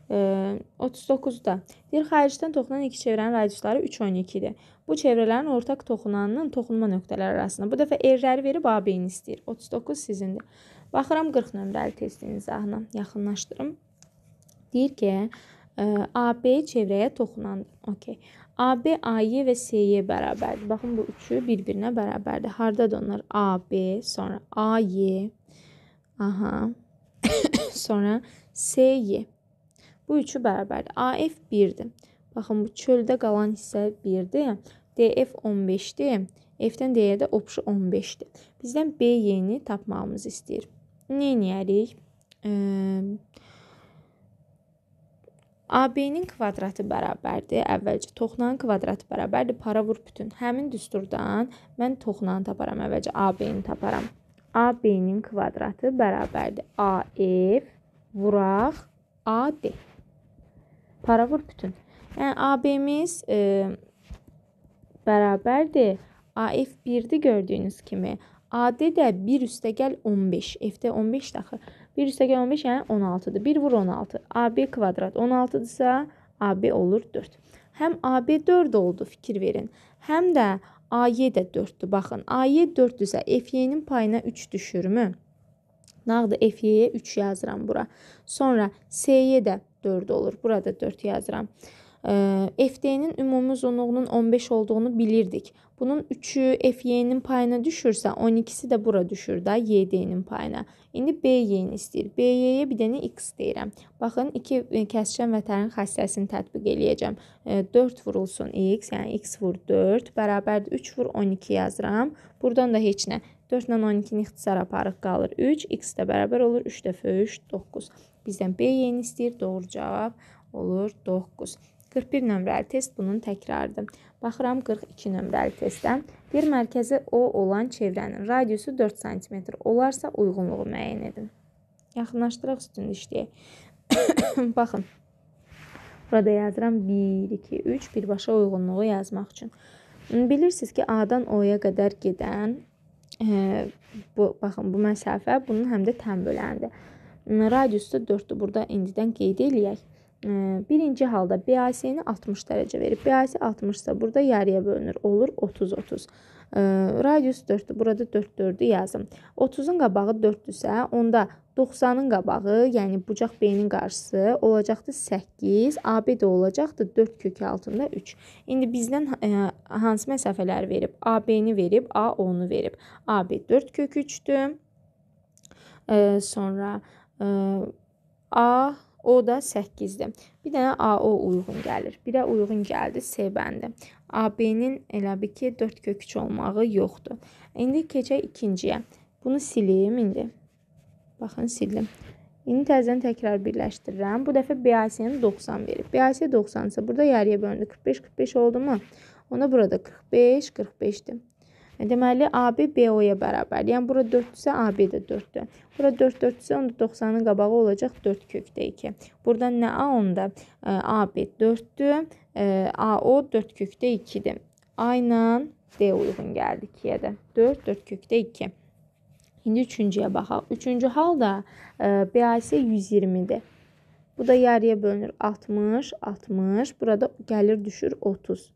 39-da deyir xaricdən toxunan iki çevrənin radiusları 3.12-dir. Bu çevrələrin ortaq toxunanının toxunma nöqtələri arasında. Bu dəfə erləri verib A-B-ni istəyir. 39 sizindir. Baxıram 40 nömrəli testin izahına. Yaxınlaşdırım. Deyir ki, AB çevrəyə toxunandır. Okay. AB AY və SY bərabərdir. Baxın bu üçü bir-birinə bərabərdir. Hardadır onlar? AB, sonra AY. Aha. sonra SY. Bu üçü bərabərdir. AF 1-dir. Baxın, bu çöldə qalan hissə 1-dir. DF 15-dir. F-dən D-yə də opşu 15-dir. Bizdən B yeni tapmağımızı istəyir. Nə edərik? E, AB-nin kvadratı bərabərdir. Əvvəlcə toxunanın kvadratı bərabərdir. Para vur bütün. Həmin düsturdan mən toxunanı taparam. Əvvəlcə AB-ni taparam. AB-nin kvadratı bərabərdir. AF vuraq AD. Para vur bütün. Yəni hə, AB-miz e, bərabərdir. AF 1-dir gördüyünüz kimi. AD də 1 üstə gəl 15. F-də 15 daxı. 1 üstə gəl 15 yəni 16-dır. 1 vur 16. AB kvadrat 16-dırsa AB olur 4. Həm AB 4 oldu fikir verin. Həm də AY də 4-dür. Baxın, AY 4-dürsə FY-nin payına 3 düşürmü? Nağdı FY-yə 3 yazıram bura. Sonra SY də 4 olur. Burada 4 yazıram. FD-nin ümumi uzunluğunun 15 olduğunu bilirdik. Bunun 3'ü FY-nin payına düşürsə, 12-si də bura düşür də YD-nin payına. İndi BY-ni istəyir. BY-yə bir dənə X deyirəm. Baxın, iki e, kəsişən vətənin xassəsini tətbiq eləyəcəm. 4 e, vurulsun X, yəni X vur 4, bərabərdir 3 vur 12 yazıram. Buradan da heç nə. 4 ilə 12-ni ixtisar aparıq qalır 3, X də bərabər olur 3 dəfə 3, 9. Bizdən B yeni istəyir. Doğru cavab olur 9. 41 nömrəli test bunun təkrarıdır. Baxıram 42 nömrəli testdən. Bir mərkəzi O olan çevrənin radiusu 4 sm olarsa uyğunluğu müəyyən edin. Yaxınlaşdıraq üstündə işləyək. Baxın. Burada yazıram 1, 2, 3 birbaşa uyğunluğu yazmaq üçün. Bilirsiniz ki, A-dan O-ya qədər gedən ə, e, bu baxın bu məsafə bunun həm də tən böləndir. Radius da 4-dür. Burada indidən qeyd eləyək. Birinci halda BAC-ni 60 dərəcə verib. BAC 60 isə burada yarıya bölünür. Olur 30-30. Radius 4-dür. Burada 4-4-ü yazın. 30-un qabağı 4-dürsə, onda 90-ın qabağı, yəni bucaq B-nin qarşısı olacaqdı 8, AB də olacaqdı 4 kök altında 3. İndi bizdən ə, hansı məsafələri verib? AB-ni verib, A onu verib. AB 4 kök 3-dür. Sonra A, O da 8-dir. Bir dənə AO uyğun gəlir. Birə uyğun gəldi C bəndi. AB-nin elə bir ki 4 kök 3 olmağı yoxdur. İndi keçək ikinciyə. Bunu silim indi. Baxın sildim. İndi təzədən təkrar birləşdirirəm. Bu dəfə BAC-nin 90 verib. BAC 90 isə burada yarıya bölündü. 45 45 oldu mu? Ona burada 45 45-dir. Deməli, AB BO-ya bərabərdir. Yəni, bura 4-dürsə, AB də 4-dür. Bura 4-dörddürsə, onda 90-ın qabağı olacaq 4 kökdə 2. Buradan nə A onda? E, AB 4-dür, e, AO 4 kökdə 2-dir. A ilə D uyğun gəldi 2-yə də. 4, 4 kökdə 2. İndi üçüncüyə baxaq. Üçüncü halda e, BAC 120-dir. Bu da yarıya bölünür 60, 60. Burada gəlir düşür 30.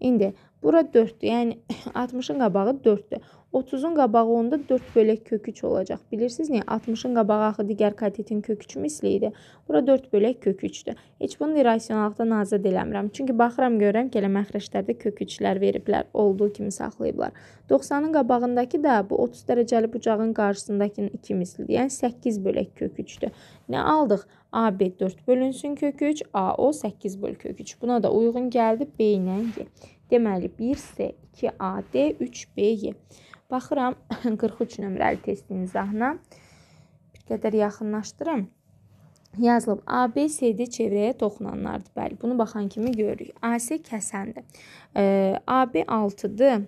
İndi Bura 4-dür. Yəni 60-ın qabağı 4-dür. 30-un qabağı onda 4 bölək köküç olacaq. Bilirsiniz niyə? 60-ın qabağı axı digər katetin köküçü misli idi. Bura 4 bölək köküçdür. Heç bunu irrasionallıqdan azad eləmirəm. Çünki baxıram görürəm ki, elə məxrəclərdə köküçlər veriblər, olduğu kimi saxlayıblar. 90-ın qabağındakı da bu 30 dərəcəli bucağın qarşısındakının 2 mislidir. Yəni 8 bölək köküçdür. Nə aldıq? AB 4 bölünsün köküç, AO 8 böl köküç. Buna da uyğun gəldi B ilə G. Deməli 1S, 2AD, 3BY. Baxıram 43 nömrəli testin izahına. Bir qədər yaxınlaşdırım. Yazılıb ABCD çevrəyə toxunanlardır. Bəli, bunu baxan kimi görürük. AC kəsəndir. E, AB 6-dır.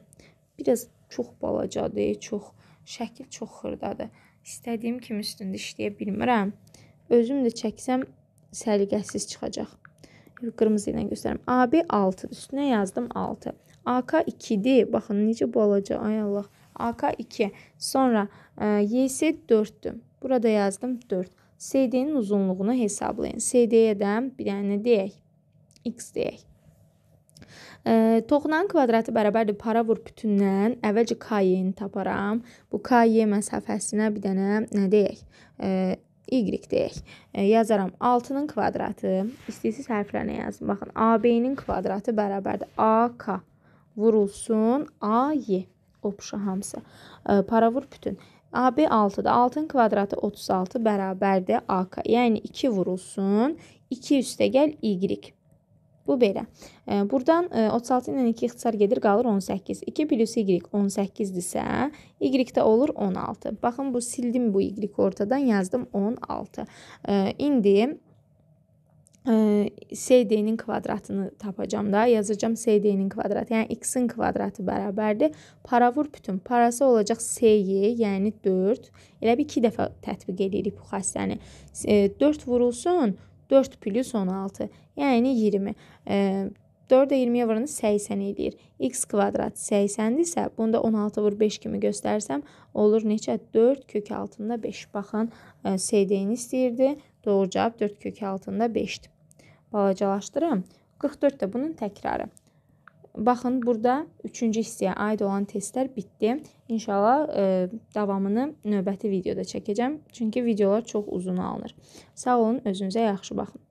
Biraz çox balacadır, çox şəkil çox xırdadır. İstədiyim kimi üstündə işləyə bilmirəm. Özüm də çəksəm səliqəsiz çıxacaq. Qırmızı ilə göstərim. AB 6-dır. Üstünə yazdım 6. AK 2-dir. Baxın necə bu olacaq. Ay Allah. AK 2. Sonra e, YS 4-dür. Burada yazdım 4. CD-nin uzunluğunu hesablayın. CD-yə də bir dənə deyək. X deyək. E, toxunan kvadratı bərabərdir para vur bütündən. Əvvəlcə KY-ni taparam. Bu KY məsafəsinə bir dənə nə deyək? E, y deyək. E, yazaram 6-nın kvadratı. İstəyirsiniz hərflərinə yazın. Baxın, AB-nin kvadratı bərabərdir AK vurulsun AY. Opşa hamısı. E, Paravur bütün. AB 6-da 6-nın kvadratı 36 bərabərdir AK. Yəni 2 vurulsun 2 üstə gəl y. Bu belə. Burdan 36 e, ilə 2 ixtisar gedir, qalır 18. 2 plus y 18-dirsə, y-də olur 16. Baxın, bu sildim bu y ortadan, yazdım 16. İndi e, SD-nin kvadratını tapacağam da, yazacağam SD-nin kvadratı, yəni x-in kvadratı bərabərdir. Paravur bütün parası olacaq S-yi, yəni 4. Elə bir 2 dəfə tətbiq edirik bu xassəni. 4 e, vurulsun, 4. 4 plus 16, yəni 20. E, 4-ə 20-yə vuranı 80 eləyir. x kvadrat 80-dir isə, bunda 16 vur 5 kimi göstərsəm, olur neçə? 4 kök altında 5. Baxın, e, CD-ni istəyirdi. Doğru cavab 4 kök altında 5-dir. Balacalaşdırım. 44 də bunun təkrarı. Baxın, burada 3-cü hissəyə aid olan testlər bitdi. İnşallah ə, e, davamını növbəti videoda çəkəcəm. Çünki videolar çox uzun alınır. Sağ olun, özünüzə yaxşı baxın.